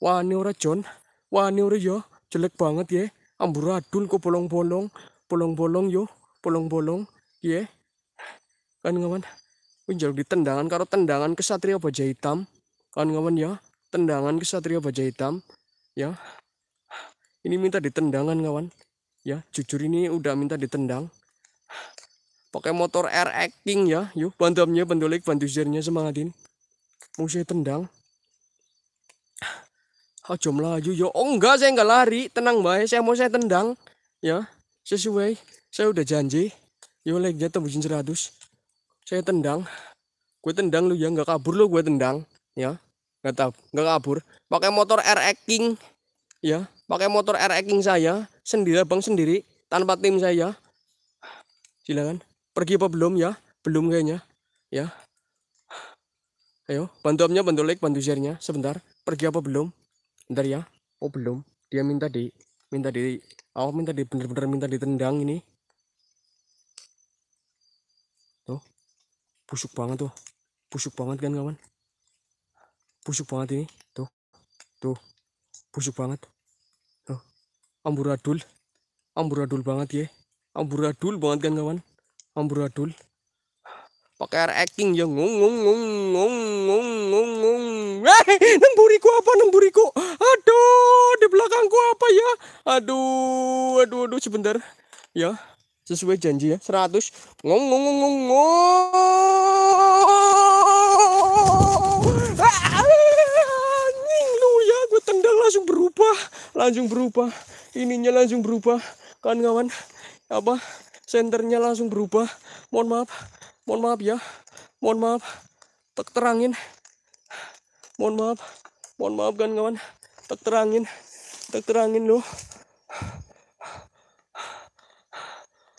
Wah, ini ora John. Wah, ini ora ya. Jelek banget ya. Amburadul kok bolong-bolong. Bolong-bolong yo bolong-bolong ya yeah. kan kawan di tendangan karo tendangan kesatria baja hitam kan kawan ya tendangan kesatria baja hitam ya ini minta ditendangan kawan ya jujur ini udah minta ditendang pakai motor air acting ya yuk bantamnya bantulik bantu sejarnya semangatin saya tendang Ojo oh, melaju yo. Ya. Oh enggak, saya enggak lari. Tenang baik, saya mau saya tendang. Ya, sesuai saya udah janji jatuh tembusin 100 saya tendang gue tendang lu ya nggak kabur lu gue tendang ya nggak tahu nggak kabur pakai motor RX King ya pakai motor RX King saya sendiri bang sendiri tanpa tim saya silakan pergi apa belum ya belum kayaknya ya ayo bantu amnya bantu like bantu share-nya sebentar pergi apa belum bentar ya oh belum dia minta di minta di oh minta di bener-bener minta ditendang ini Busuk banget tuh. Busuk banget kan kawan? Busuk banget ini. Tuh. Tuh. Busuk banget. Tuh. Amburadul. Amburadul banget ya. Amburadul banget kan kawan? Amburadul. Pakai air acting ya ngung ngung ngung ngung ngung ngung ngung. Eh, nemburiku apa nemburiku? Aduh, di belakangku apa ya? Aduh, aduh, aduh sebentar. Ya, sesuai janji ya 100 ngong ngong ngong ngong ngong ah, lu ya gue tendang langsung berubah langsung berubah ininya langsung berubah kan kawan apa senternya langsung berubah mohon maaf mohon maaf ya mohon maaf tek terangin mohon maaf mohon maaf kan kawan tek terangin tek terangin loh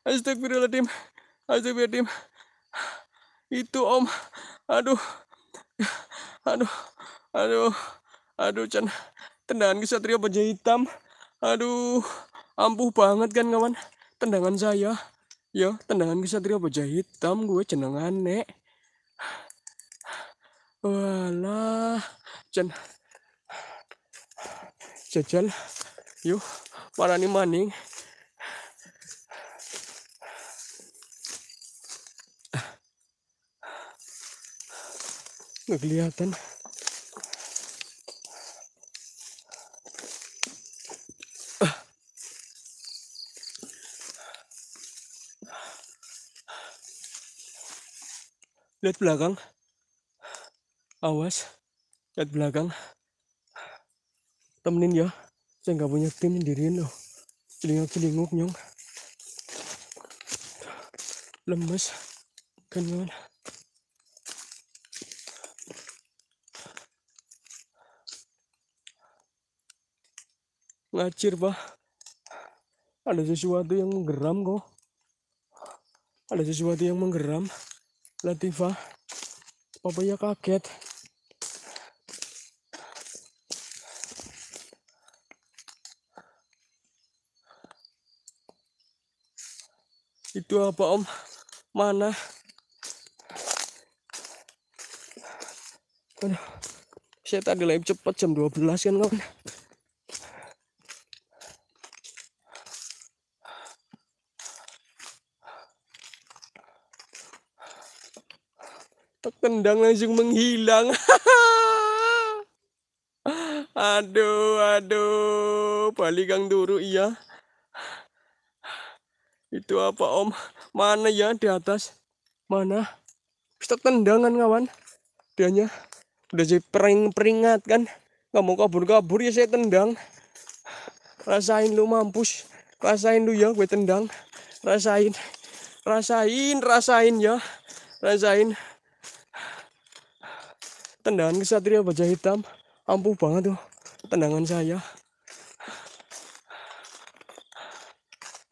Astagfirullahaladzim. Astagfirullahaladzim. Itu om. Aduh. Aduh. Aduh. Aduh, Chan. Tendangan kesatria baja hitam. Aduh. Ampuh banget kan kawan. Tendangan saya. Ya, tendangan kesatria baja hitam gue aneh. Walah. Chan. Jajal. Yuk. Warani maning. Nggak kelihatan. Lihat belakang. Awas. Lihat belakang. Temenin ya. Saya nggak punya tim sendirian loh. Celingak-celinguk nyong. Lemes. Kenyang. ngacir bah ada sesuatu yang menggeram kok ada sesuatu yang menggeram Latifah papanya kaget itu apa om mana Aduh, saya tadi live cepat jam 12 kan kawan Tendang langsung menghilang. aduh, aduh. Balik gang dulu iya. Itu apa om? Mana ya di atas? Mana? Bisa tendangan kawan. Dianya udah jadi pering-peringat kan. Gak mau kabur-kabur ya saya tendang. Rasain lu mampus. Rasain lu ya gue tendang. Rasain. Rasain, rasain ya. Rasain tendangan kesatria baja hitam ampuh banget tuh tendangan saya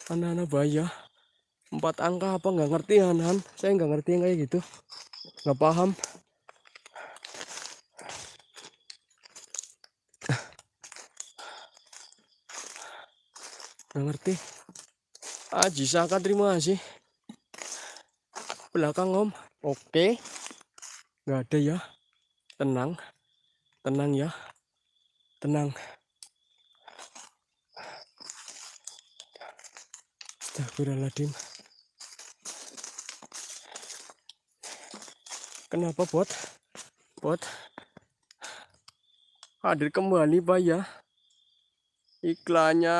anak-anak bahaya empat angka apa nggak ngerti anak, -anak. saya nggak ngerti yang kayak gitu nggak paham nggak ngerti Aji Saka terima kasih belakang om oke nggak ada ya tenang tenang ya tenang Astagfirullahaladzim kenapa bot bot hadir kembali pak ya iklannya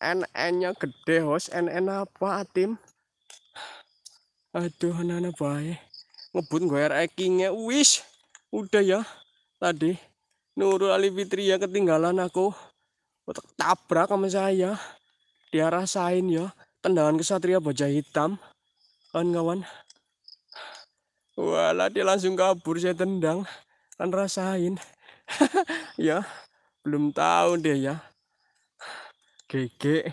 NN nya gede host NN apa tim aduh anak-anak baik ngebut gue air wish. udah ya tadi Nurul Ali Fitri ya ketinggalan aku otak tabrak sama saya dia rasain ya tendangan kesatria baja hitam kawan-kawan walah dia langsung kabur saya tendang kan rasain ya belum tahu deh ya gege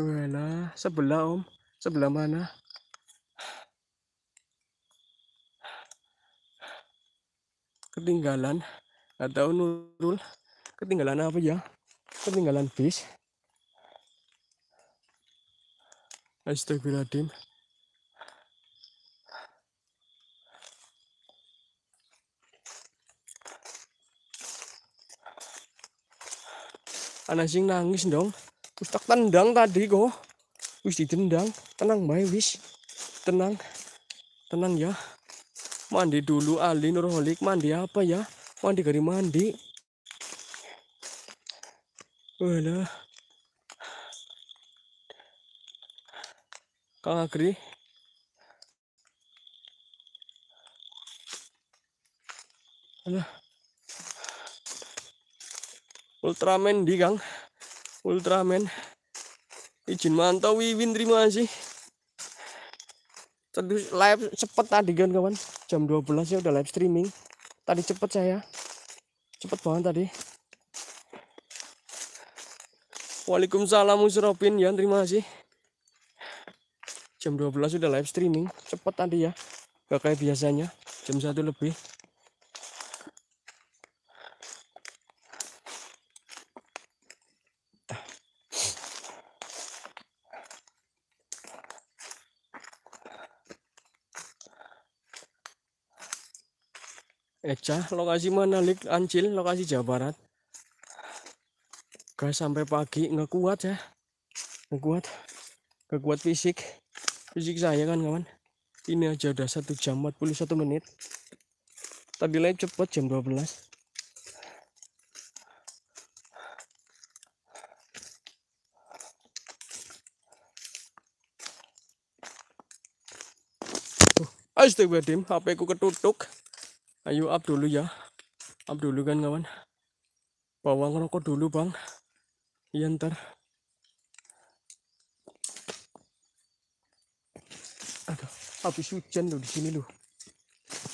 walah sebelah om sebelah mana ketinggalan atau Nurul ketinggalan apa ya ketinggalan bis Astagfirullahaladzim anak sing nangis dong terus tak tendang tadi kok wis ditendang tenang baik wis tenang tenang ya mandi dulu Ali Nurholik mandi apa ya mandi dari mandi wala Kang Agri Alah. Ultraman di Kang Ultraman izin mantau Wiwin terima kasih Tadi live cepet tadi kan kawan. Jam 12 ya udah live streaming. Tadi cepet saya. Cepet banget tadi. Waalaikumsalam Usropin ya, terima kasih. Jam 12 sudah live streaming, cepet tadi ya. Gak kayak biasanya, jam satu lebih. Eca, lokasi mana? Lik Ancil, lokasi Jawa Barat. Guys, sampai pagi nggak kuat ya. Nggak kuat. Nggak kuat fisik. Fisik saya kan, kawan. Ini aja udah 1 jam 41 menit. Tadi live cepet jam 12. Astagfirullahaladzim, HP ku ketutuk ayo up dulu ya up dulu kan kawan bawang rokok dulu bang iya ntar aduh habis hujan loh di sini loh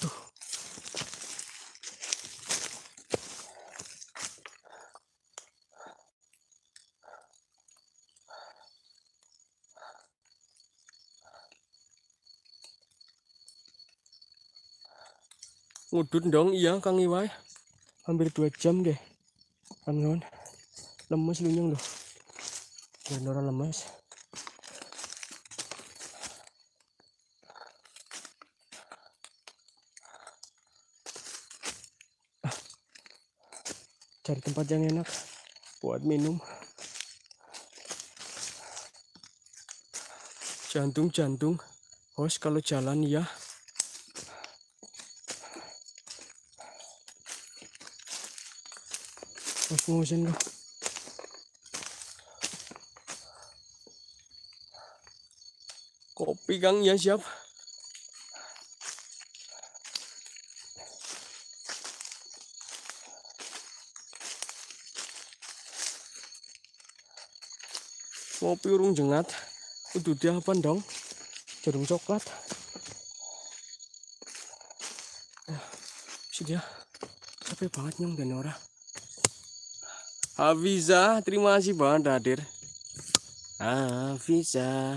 tuh ngudut dong iya Kang Iway hampir dua jam deh kanon kan. lemes lunyung loh dan orang lemes ah. cari tempat yang enak buat minum jantung-jantung host kalau jalan ya motion ko. Kopi gang ya siap. Kopi urung jengat. Udah dia apa dong? Jarum coklat. Eh, ya, dia, capek banget nyong dan orang. Hafiza, terima kasih banget hadir. Hafiza,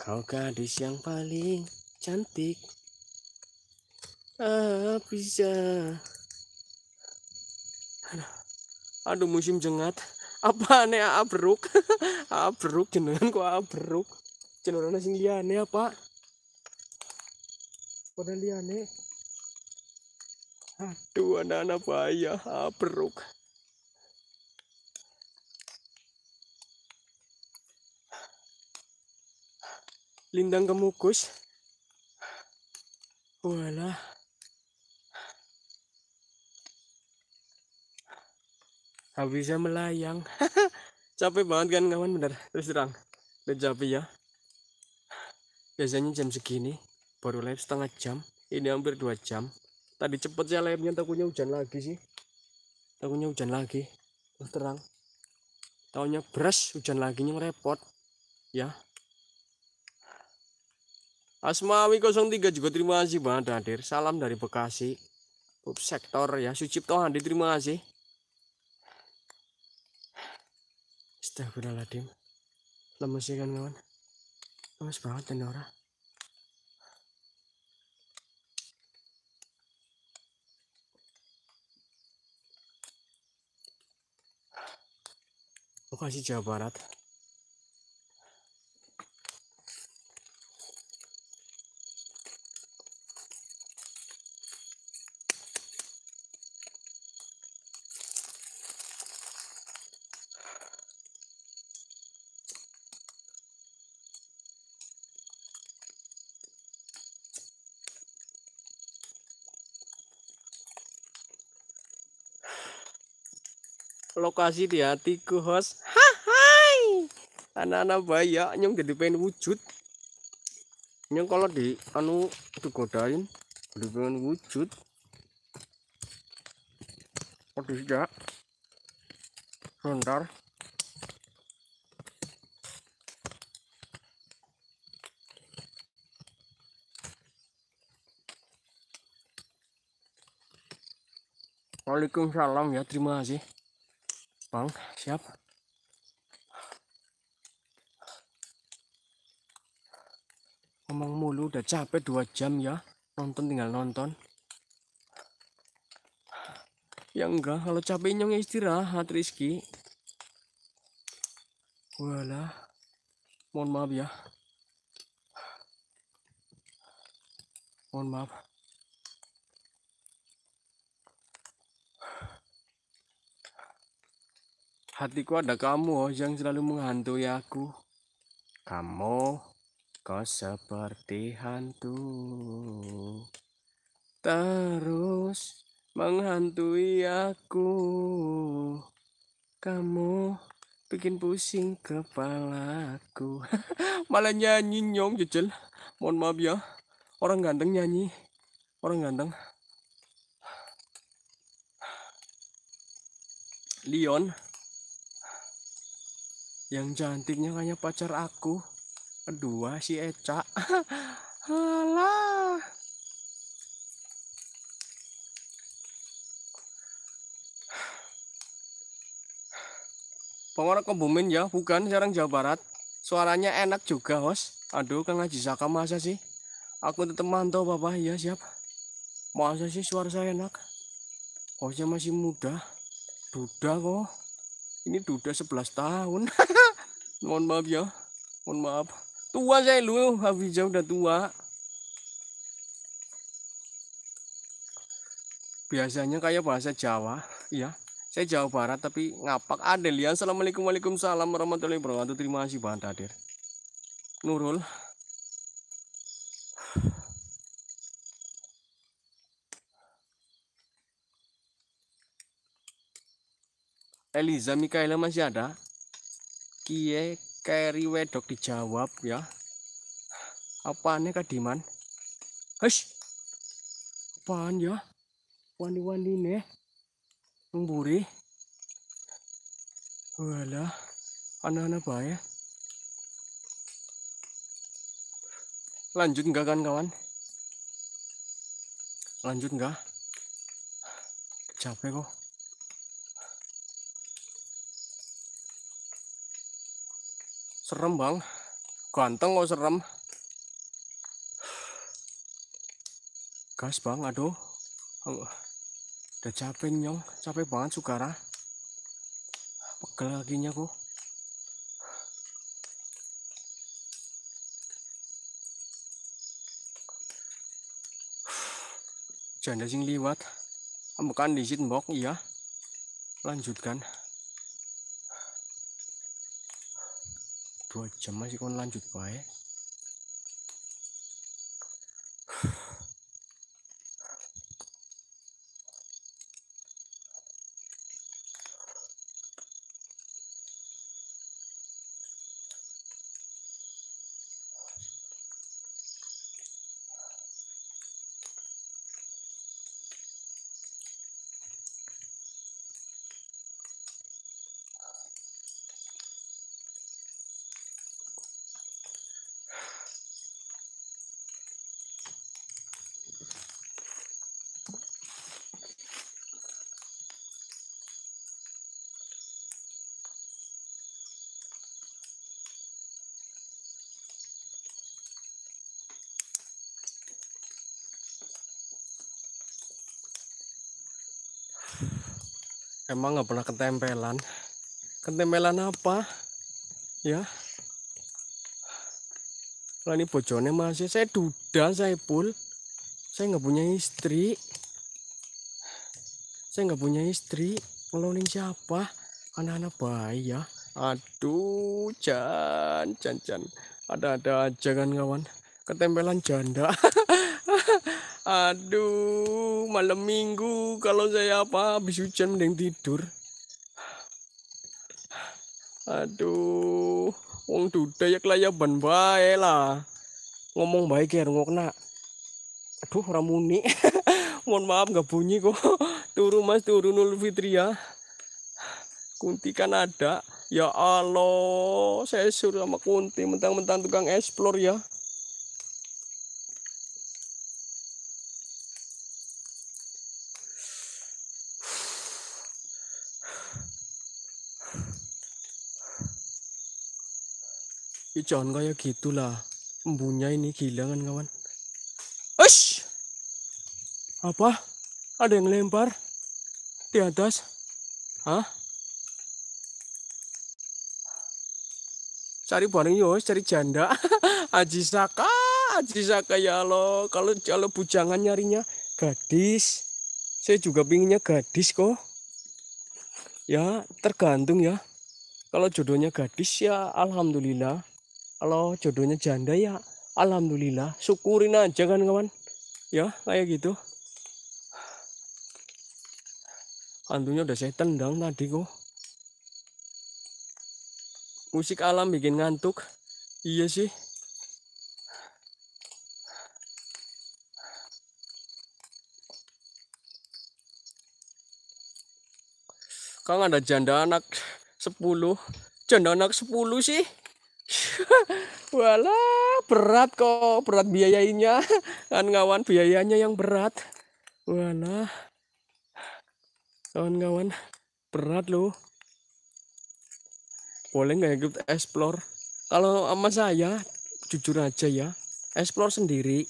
kau gadis yang paling cantik. Hafiza. Aduh, musim jengat. Apa aneh abruk? abruk jenengan kok abruk? Jenengan sing liane apa? Ya, Pada liane, Aduh, anak-anak bahaya abruk. lindang kemukus wala habisnya melayang capek banget kan kawan bener terus terang udah capek ya biasanya jam segini baru live setengah jam ini hampir dua jam tadi cepet ya live-nya takutnya hujan lagi sih takutnya hujan lagi terus terang taunya beras hujan lagi yang repot ya Asmawi 03 juga terima kasih banget hadir. Salam dari Bekasi. Pub sektor ya. Sucipto Handi terima kasih. Astagfirullahaladzim. Lemes ya kan kawan. Lemes banget dan orang. Bekasi Jawa Barat. lokasi di hatiku host hai anak-anak banyak nyong jadi pengen wujud nyong kalau di anu godain jadi pengen wujud waduh oh, sejak sebentar Waalaikumsalam ya terima kasih Bang, siap. Ngomong mulu, udah capek dua jam ya. Nonton tinggal nonton. Ya enggak, kalau capek nyong ya istirahat, Rizky. Wala, mohon maaf ya. Mohon maaf. hatiku ada kamu oh, yang selalu menghantui aku. Kamu, kau seperti hantu. Terus menghantui aku. Kamu bikin pusing kepalaku. Malah nyanyi nyong jejel. Mohon maaf ya. Orang ganteng nyanyi. Orang ganteng. Leon yang cantiknya kayaknya pacar aku kedua si Eca halah Pengorok Kebumen ya, bukan sekarang Jawa Barat. Suaranya enak juga, Hos. Aduh, kan ngaji Saka masa sih? Aku tetap mantau, Bapak. ya siap. Masa sih suara saya enak? Hosnya masih muda. Duda kok. Ini duda 11 tahun. mohon maaf ya mohon maaf tua saya lu jauh udah tua biasanya kayak bahasa Jawa ya saya Jawa Barat tapi ngapak ada ya. lihat assalamualaikum waalaikumsalam warahmatullahi wabarakatuh terima kasih bahan Tadir Nurul Eliza Mikaela masih ada kiye keri wedok dijawab ya apane ya, kadiman hush apaan ya wandi-wandi nih memburi walah anak-anak bahaya lanjut enggak kan kawan lanjut enggak capek kok serem bang ganteng kok serem gas bang aduh udah capek nyong capek banget sukara pegel nya kok janda sing liwat ambekan disit bok iya lanjutkan dua jam masih kon lanjut ya emang nggak pernah ketempelan ketempelan apa ya kalau ini bojone masih saya duda saya pul saya nggak punya istri saya nggak punya istri ngeloning siapa anak-anak bayi ya aduh jan jan jan ada-ada aja kan kawan ketempelan janda Aduh, malam minggu kalau saya apa habis hujan mending tidur. Aduh, wong ya kelayaban bae lah. Ngomong baik ya nak. Aduh, ramuni. Mohon maaf nggak bunyi kok. Turu Mas, turu Nul Fitria. Kunti kan ada. Ya Allah, saya suruh sama Kunti mentang-mentang tukang explore ya. Ya, jangan kayak gitulah. embunnya ini gila kawan. Ush! Apa? Ada yang lempar? Di atas? Hah? Cari bareng yos, cari janda. Aji Saka, Aji Saka ya lo. Kalau kalau bujangan nyarinya gadis. Saya juga pinginnya gadis kok. Ya, tergantung ya. Kalau jodohnya gadis ya alhamdulillah kalau jodohnya janda ya alhamdulillah syukurin aja kan kawan ya kayak gitu hantunya udah saya tendang tadi kok musik alam bikin ngantuk iya sih Kang ada janda anak sepuluh, janda anak sepuluh sih Walah, berat kok, berat biayainya. Kan kawan biayanya yang berat. Walah. Kawan-kawan, berat loh. Boleh nggak ikut explore? Kalau sama saya, jujur aja ya, explore sendiri.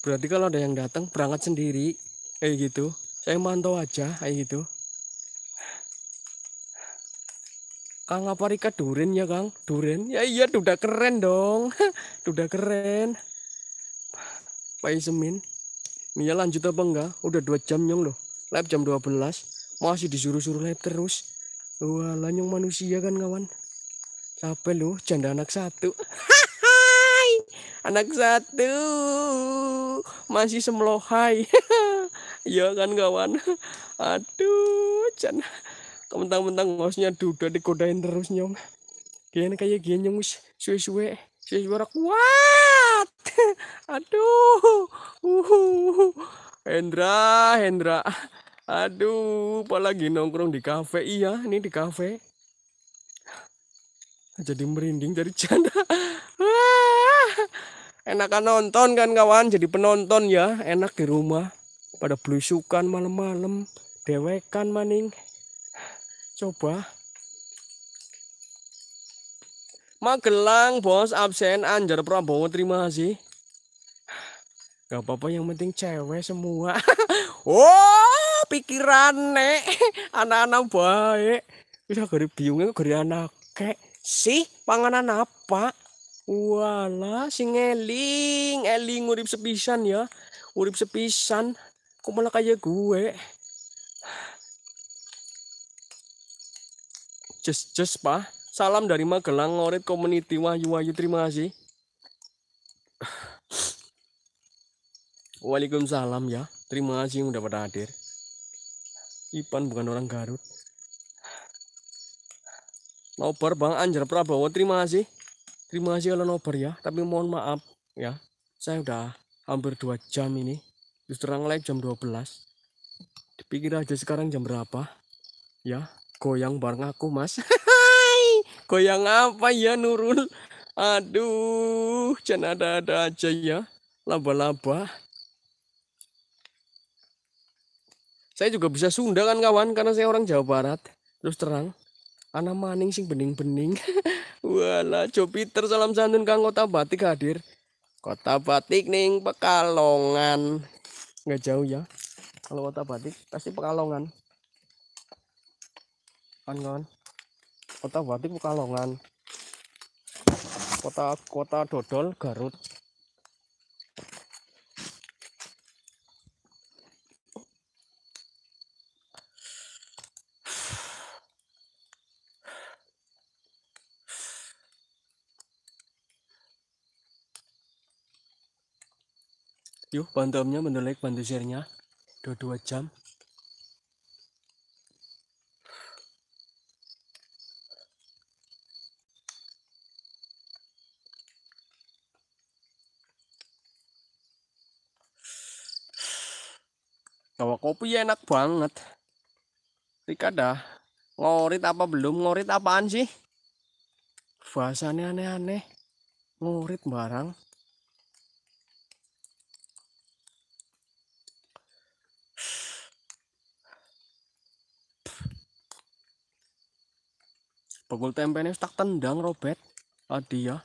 Berarti kalau ada yang datang, berangkat sendiri. Kayak gitu. Saya mantau aja, kayak gitu. Kang apa Rika duren ya Kang? Duren? Ya iya duda keren dong. duda keren. Pak Isemin. Mia lanjut apa enggak? Udah dua jam nyong loh. Live jam 12. Masih disuruh-suruh live terus. Wah nyong manusia kan kawan. Capek loh janda anak satu. anak satu masih semlohai ya kan kawan aduh janda mentang-mentang ngosnya duda dikodain terus nyong. Gini kayak gini nyong wis suwe-suwe suwe-suwe kuat. Aduh. Uhuh. Hendra, Hendra. Aduh, apalagi nongkrong di kafe. Iya, ini di kafe. Jadi merinding dari canda. Ah. Enakan nonton kan kawan, jadi penonton ya. Enak di rumah. Pada belusukan malam-malam, dewekan maning coba. Magelang, bos, absen, anjar, Prabowo, terima kasih. Gak apa-apa, yang penting cewek semua. oh, pikiran, nek. Anak-anak baik. Bisa gari biungnya, gari anak kek. Sih, panganan apa? Wala, sing eling. Eling urip sepisan ya. Urip sepisan. Kok malah kayak gue? Just Pak. Salam dari Magelang Ngorit Community Wahyu Wahyu terima kasih. Waalaikumsalam ya. Terima kasih yang udah pada hadir. Ipan bukan orang Garut. Nobar Bang Anjar Prabowo terima kasih. Terima kasih kalau nobar ya, tapi mohon maaf ya. Saya udah hampir dua jam ini. Justru terang jam 12. Dipikir aja sekarang jam berapa. Ya, goyang bareng aku mas goyang apa ya Nurul aduh jangan ada-ada aja ya laba-laba saya juga bisa Sunda kan kawan karena saya orang Jawa Barat terus terang anak maning sing bening-bening wala Jupiter salam santun kang kota batik hadir kota batik ning pekalongan nggak jauh ya kalau kota batik pasti pekalongan kan kan kota batik pekalongan kota kota dodol garut yuk bantu omnya bantu like bantu jam Bawa kopi ya enak banget. Rika dah. Ngorit apa belum? Ngorit apaan sih? Bahasanya aneh-aneh. Ngorit barang. Pukul ini tak tendang robet Adi ya.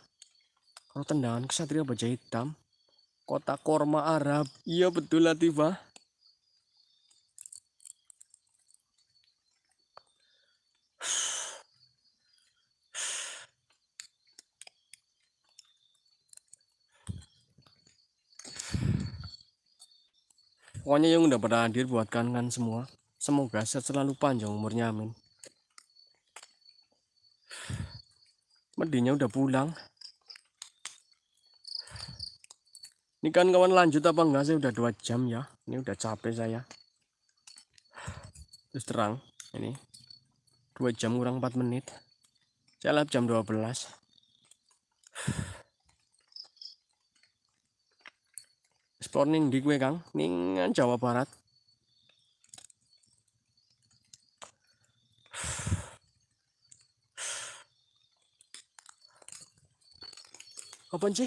Kalau tendangan kesatria baja hitam. Kota korma Arab. Iya betul lah tiba. pokoknya yang udah pernah hadir buat kalian semua semoga sehat selalu panjang umurnya amin medinya udah pulang ini kan kawan lanjut apa enggak saya udah dua jam ya ini udah capek saya terus terang ini dua jam kurang empat menit saya lap jam 12 ekspor ning di gue Kang, ning Jawa Barat. Apa sih?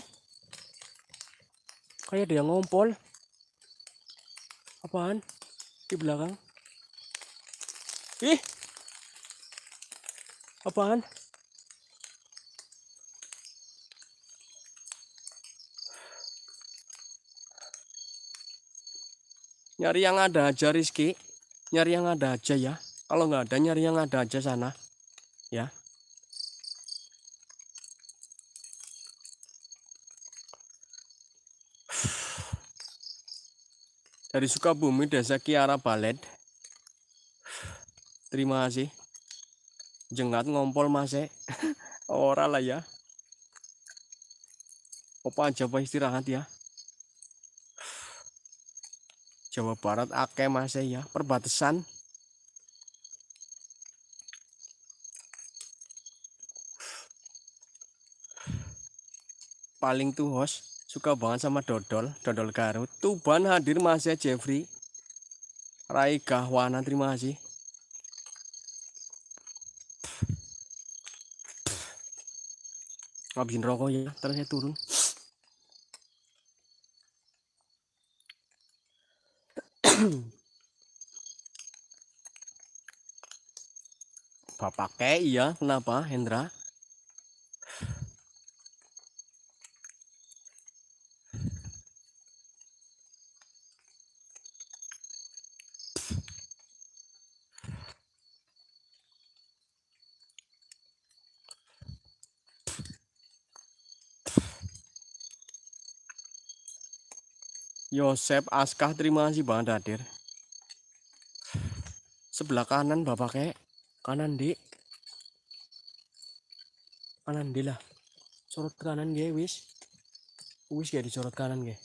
Kayak dia ngompol. Apaan? Di belakang. Ih. Apaan? nyari yang ada aja Rizky nyari yang ada aja ya kalau nggak ada nyari yang ada aja sana ya dari Sukabumi desa Kiara Balet terima kasih jengat ngompol mas, e. ora lah ya opa aja istirahat ya Jawa Barat akeh masih ya perbatasan paling tuh host suka banget sama dodol dodol Garut Tuban hadir mas ya, Jeffrey Rai Gahwana terima kasih ngabisin rokok ya terusnya turun Bapak kayak iya, kenapa Hendra? Yosep Askah terima kasih banget hadir sebelah kanan bapak kayak kanan dik kanan dik lah sorot kanan gue wis wis gak disorot kanan gue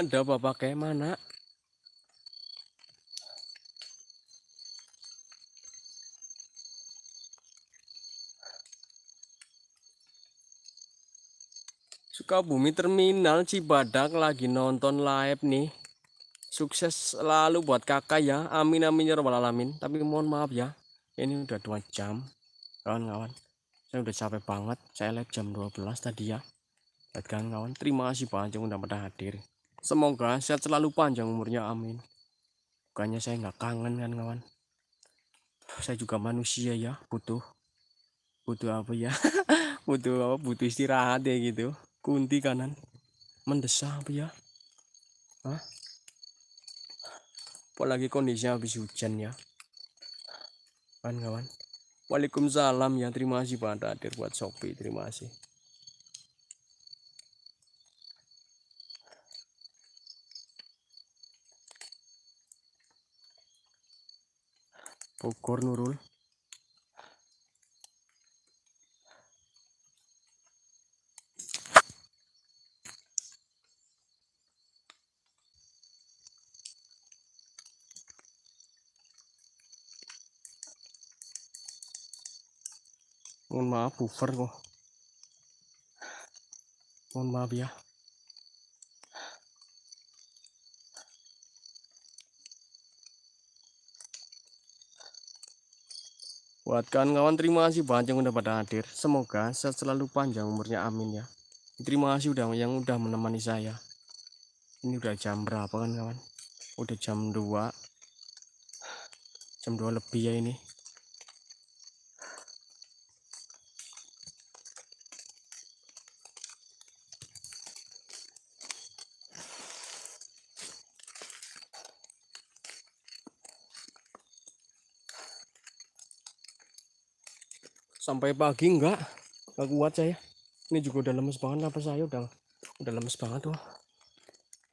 ada bapak kayak mana Sukabumi Terminal Cibadak lagi nonton live nih sukses selalu buat kakak ya amin amin ya robbal alamin tapi mohon maaf ya ini udah dua jam kawan-kawan saya udah capek banget saya lihat jam 12 tadi ya buat kawan-kawan terima kasih banyak yang udah pada hadir Semoga sehat selalu panjang umurnya, amin. Bukannya saya nggak kangen kan kawan. Saya juga manusia ya, butuh butuh apa ya? butuh apa? Butuh istirahat ya gitu. Kunti kanan. Mendesah apa ya? Hah? Apalagi kondisinya habis hujan ya. Kan kawan. Waalaikumsalam ya. Terima kasih Pak Dadir buat Shopee. Terima kasih. o cornurul un mapu pues, fargo un mabia Buat kawan-kawan terima kasih banyak yang udah pada hadir. Semoga sehat selalu panjang umurnya amin ya. Terima kasih udah yang udah menemani saya. Ini udah jam berapa kan kawan? Udah jam 2. Jam 2 lebih ya ini. sampai pagi enggak enggak kuat saya ini juga udah lemes banget apa saya udah udah lemes banget tuh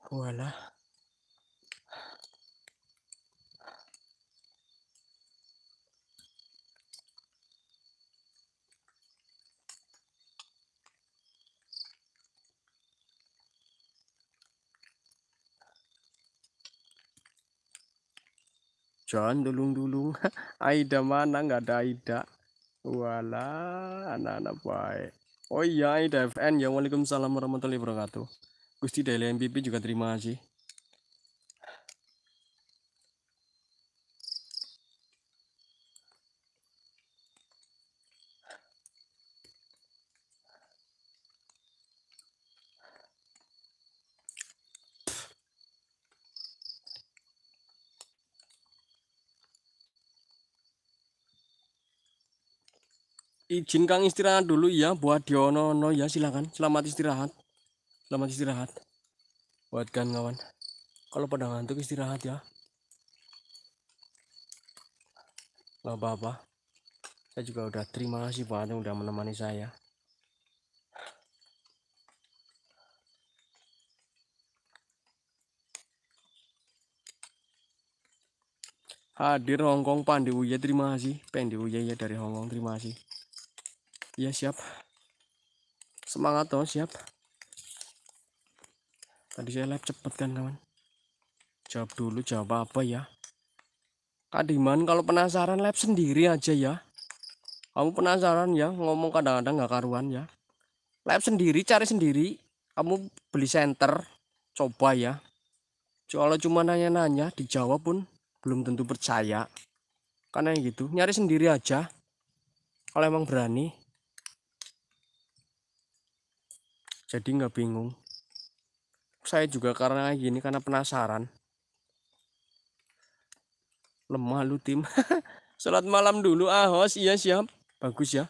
wala Jangan dulung-dulung. Aida mana nggak ada Aida wala anak-anak baik. Oh iya, ini DFN ya. Waalaikumsalam warahmatullahi wabarakatuh. Gusti Daily MPP juga terima kasih. izin Kang istirahat dulu ya buat Diono no ya silakan selamat istirahat selamat istirahat buat kan kawan kalau pada ngantuk istirahat ya nggak apa-apa saya juga udah terima kasih Pak yang udah menemani saya hadir Hongkong Pandi Uya terima kasih Pandi Uya ya dari Hongkong terima kasih ya siap semangat dong siap tadi saya live cepet kan kawan jawab dulu jawab apa ya Kak Diman kalau penasaran live sendiri aja ya kamu penasaran ya ngomong kadang-kadang nggak karuan ya live sendiri cari sendiri kamu beli center coba ya kalau cuma nanya-nanya dijawab pun belum tentu percaya karena yang gitu nyari sendiri aja kalau emang berani jadi nggak bingung saya juga karena gini karena penasaran lemah lu tim Salat malam dulu Ahos. iya siap bagus ya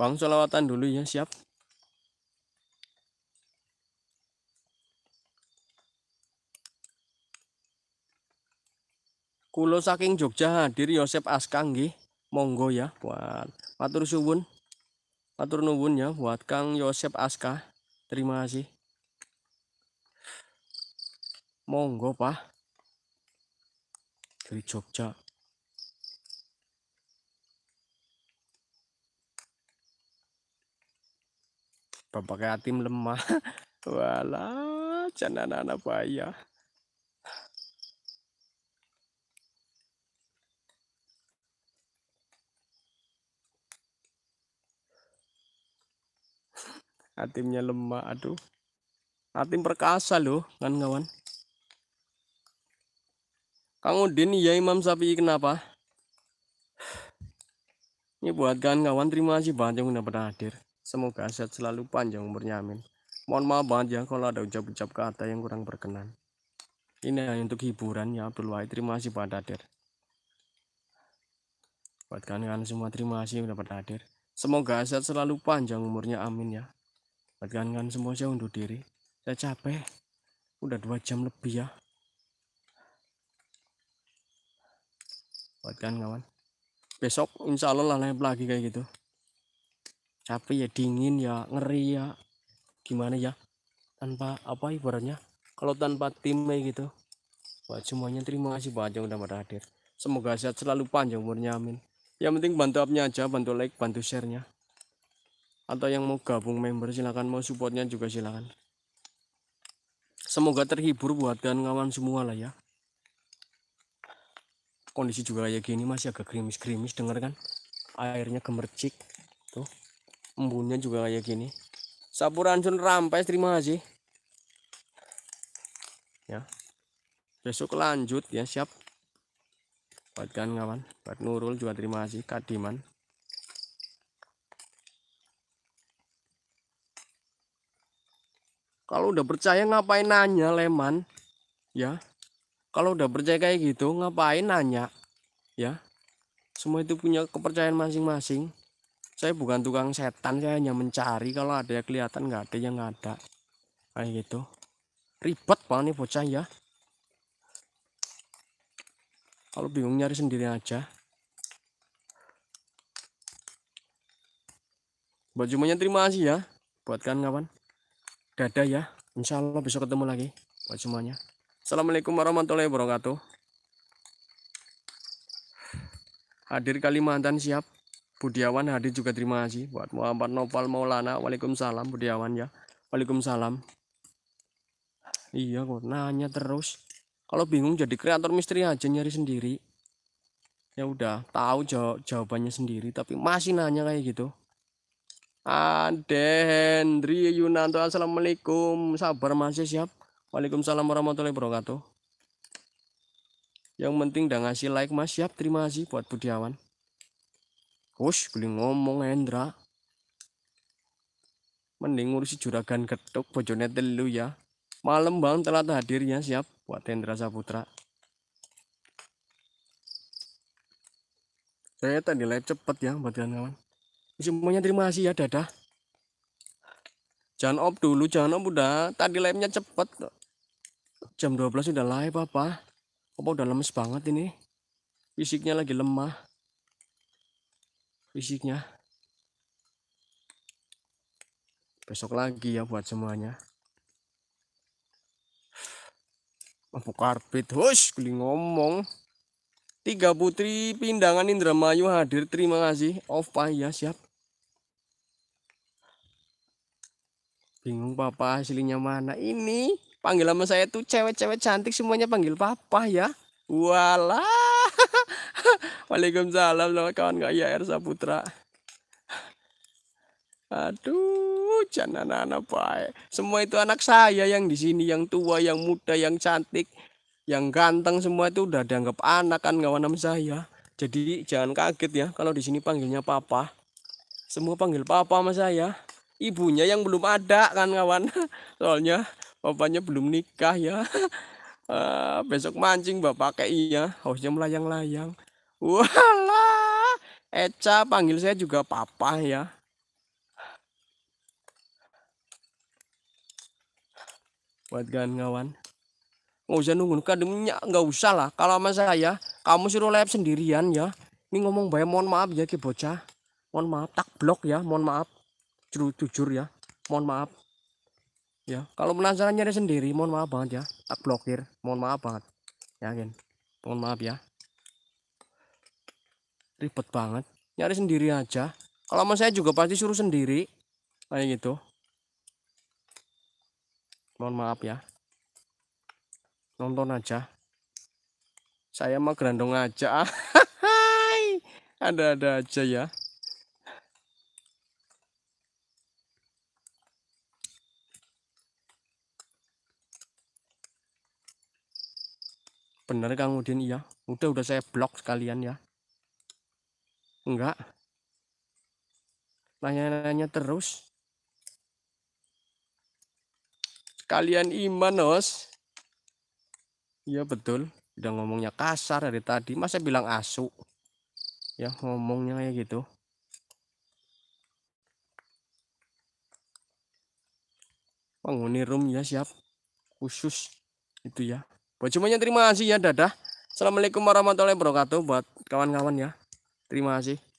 bang salawatan dulu ya siap kulo saking Jogja hadir Yosep Askang nggih monggo ya buat matur suwun Matur nuwun ya buat Kang Yosep Aska. Terima kasih. Monggo, Pak. Dari Jogja. Bapak tim lemah. Walah, jangan anak-anak bayar Atimnya nah, lemah, aduh. Atim nah, perkasa loh, kan kawan. Kang Udin, ya Imam Sapi kenapa? Ini buat kawan-kawan, terima kasih banget yang pernah hadir. Semoga sehat selalu panjang umurnya, amin. Mohon maaf banget ya kalau ada ucap-ucap kata yang kurang berkenan. Ini hanya untuk hiburan ya Abdul Wahid. Terima kasih pada hadir. Buat kalian semua terima kasih sudah hadir. Semoga sehat selalu panjang umurnya. Amin ya rekan-rekan semua saya undur diri saya capek udah dua jam lebih ya buat kawan besok insya Allah lah live lagi kayak gitu capek ya dingin ya ngeri ya gimana ya tanpa apa ibaratnya kalau tanpa tim kayak gitu buat semuanya terima kasih banyak udah pada hadir semoga sehat selalu panjang umurnya amin yang penting bantu upnya aja bantu like bantu sharenya atau yang mau gabung member silahkan mau supportnya juga silahkan semoga terhibur buat kawan-kawan semua lah ya kondisi juga kayak gini masih agak krimis krimis denger kan airnya gemercik tuh embunnya juga kayak gini Sapuransun rampai terima kasih ya besok lanjut ya siap buat kawan-kawan buat Nurul juga terima kasih Kadiman Kalau udah percaya ngapain nanya leman? Ya. Kalau udah percaya kayak gitu ngapain nanya? Ya. Semua itu punya kepercayaan masing-masing. Saya bukan tukang setan, saya hanya mencari kalau ada yang kelihatan nggak ada yang nggak ada. Kayak gitu. Ribet banget nih bocah ya. Kalau bingung nyari sendiri aja. Bajumannya terima kasih ya. Buatkan kawan dadah ya insya Allah besok ketemu lagi buat semuanya Assalamualaikum warahmatullahi wabarakatuh hadir Kalimantan siap Budiawan hadir juga terima kasih buat Muhammad Nopal Maulana Waalaikumsalam Budiawan ya Waalaikumsalam iya kok nanya terus kalau bingung jadi kreator misteri aja nyari sendiri ya udah tahu jaw jawabannya sendiri tapi masih nanya kayak gitu Ade Hendri Yunanto Assalamualaikum Sabar masih ya, siap Waalaikumsalam warahmatullahi wabarakatuh Yang penting udah ngasih like mas siap Terima kasih buat Budiawan Ush beli ngomong Hendra Mending ngurusi juragan ketuk Bojone telu ya Malam bang telat hadirnya siap Buat Hendra Saputra Saya tadi live cepet ya buat kalian kawan semuanya terima kasih ya dadah jangan op dulu jangan op udah tadi live nya cepet jam 12 sudah live apa apa udah lemes banget ini fisiknya lagi lemah fisiknya besok lagi ya buat semuanya mampu karpet hush kuli ngomong Tiga putri pindangan Indramayu hadir. Terima kasih. Opa ya siap. Bingung papa hasilnya mana ini? Panggil sama saya tuh cewek-cewek cantik semuanya panggil papa ya. Wala, Waalaikumsalam sama kawan Kak Yair Saputra. Aduh, jangan anak-anak baik. Semua itu anak saya yang di sini, yang tua, yang muda, yang cantik yang ganteng semua itu udah dianggap anak kan kawan sama saya jadi jangan kaget ya kalau di sini panggilnya papa semua panggil papa sama saya ibunya yang belum ada kan kawan soalnya papanya belum nikah ya uh, besok mancing bapak kayak iya harusnya melayang-layang walah Eca panggil saya juga papa ya buat kawan-kawan nggak usah nunggu minyak nggak usah lah kalau sama saya kamu suruh lab sendirian ya ini ngomong baik mohon maaf ya ki bocah mohon maaf tak blok ya mohon maaf jujur, jujur ya mohon maaf ya kalau penasaran nyari sendiri mohon maaf banget ya tak blokir mohon maaf banget yakin mohon maaf ya ribet banget nyari sendiri aja kalau sama saya juga pasti suruh sendiri kayak gitu mohon maaf ya nonton aja saya mah gerandong aja ada-ada aja ya bener Kang Udin iya udah udah saya blok sekalian ya enggak nanya-nanya terus kalian iman os Iya betul. Udah ngomongnya kasar dari tadi. Masa bilang asu? Ya ngomongnya kayak gitu. Penghuni room ya siap. Khusus itu ya. Buat semuanya terima kasih ya dadah. Assalamualaikum warahmatullahi wabarakatuh buat kawan-kawan ya. Terima kasih.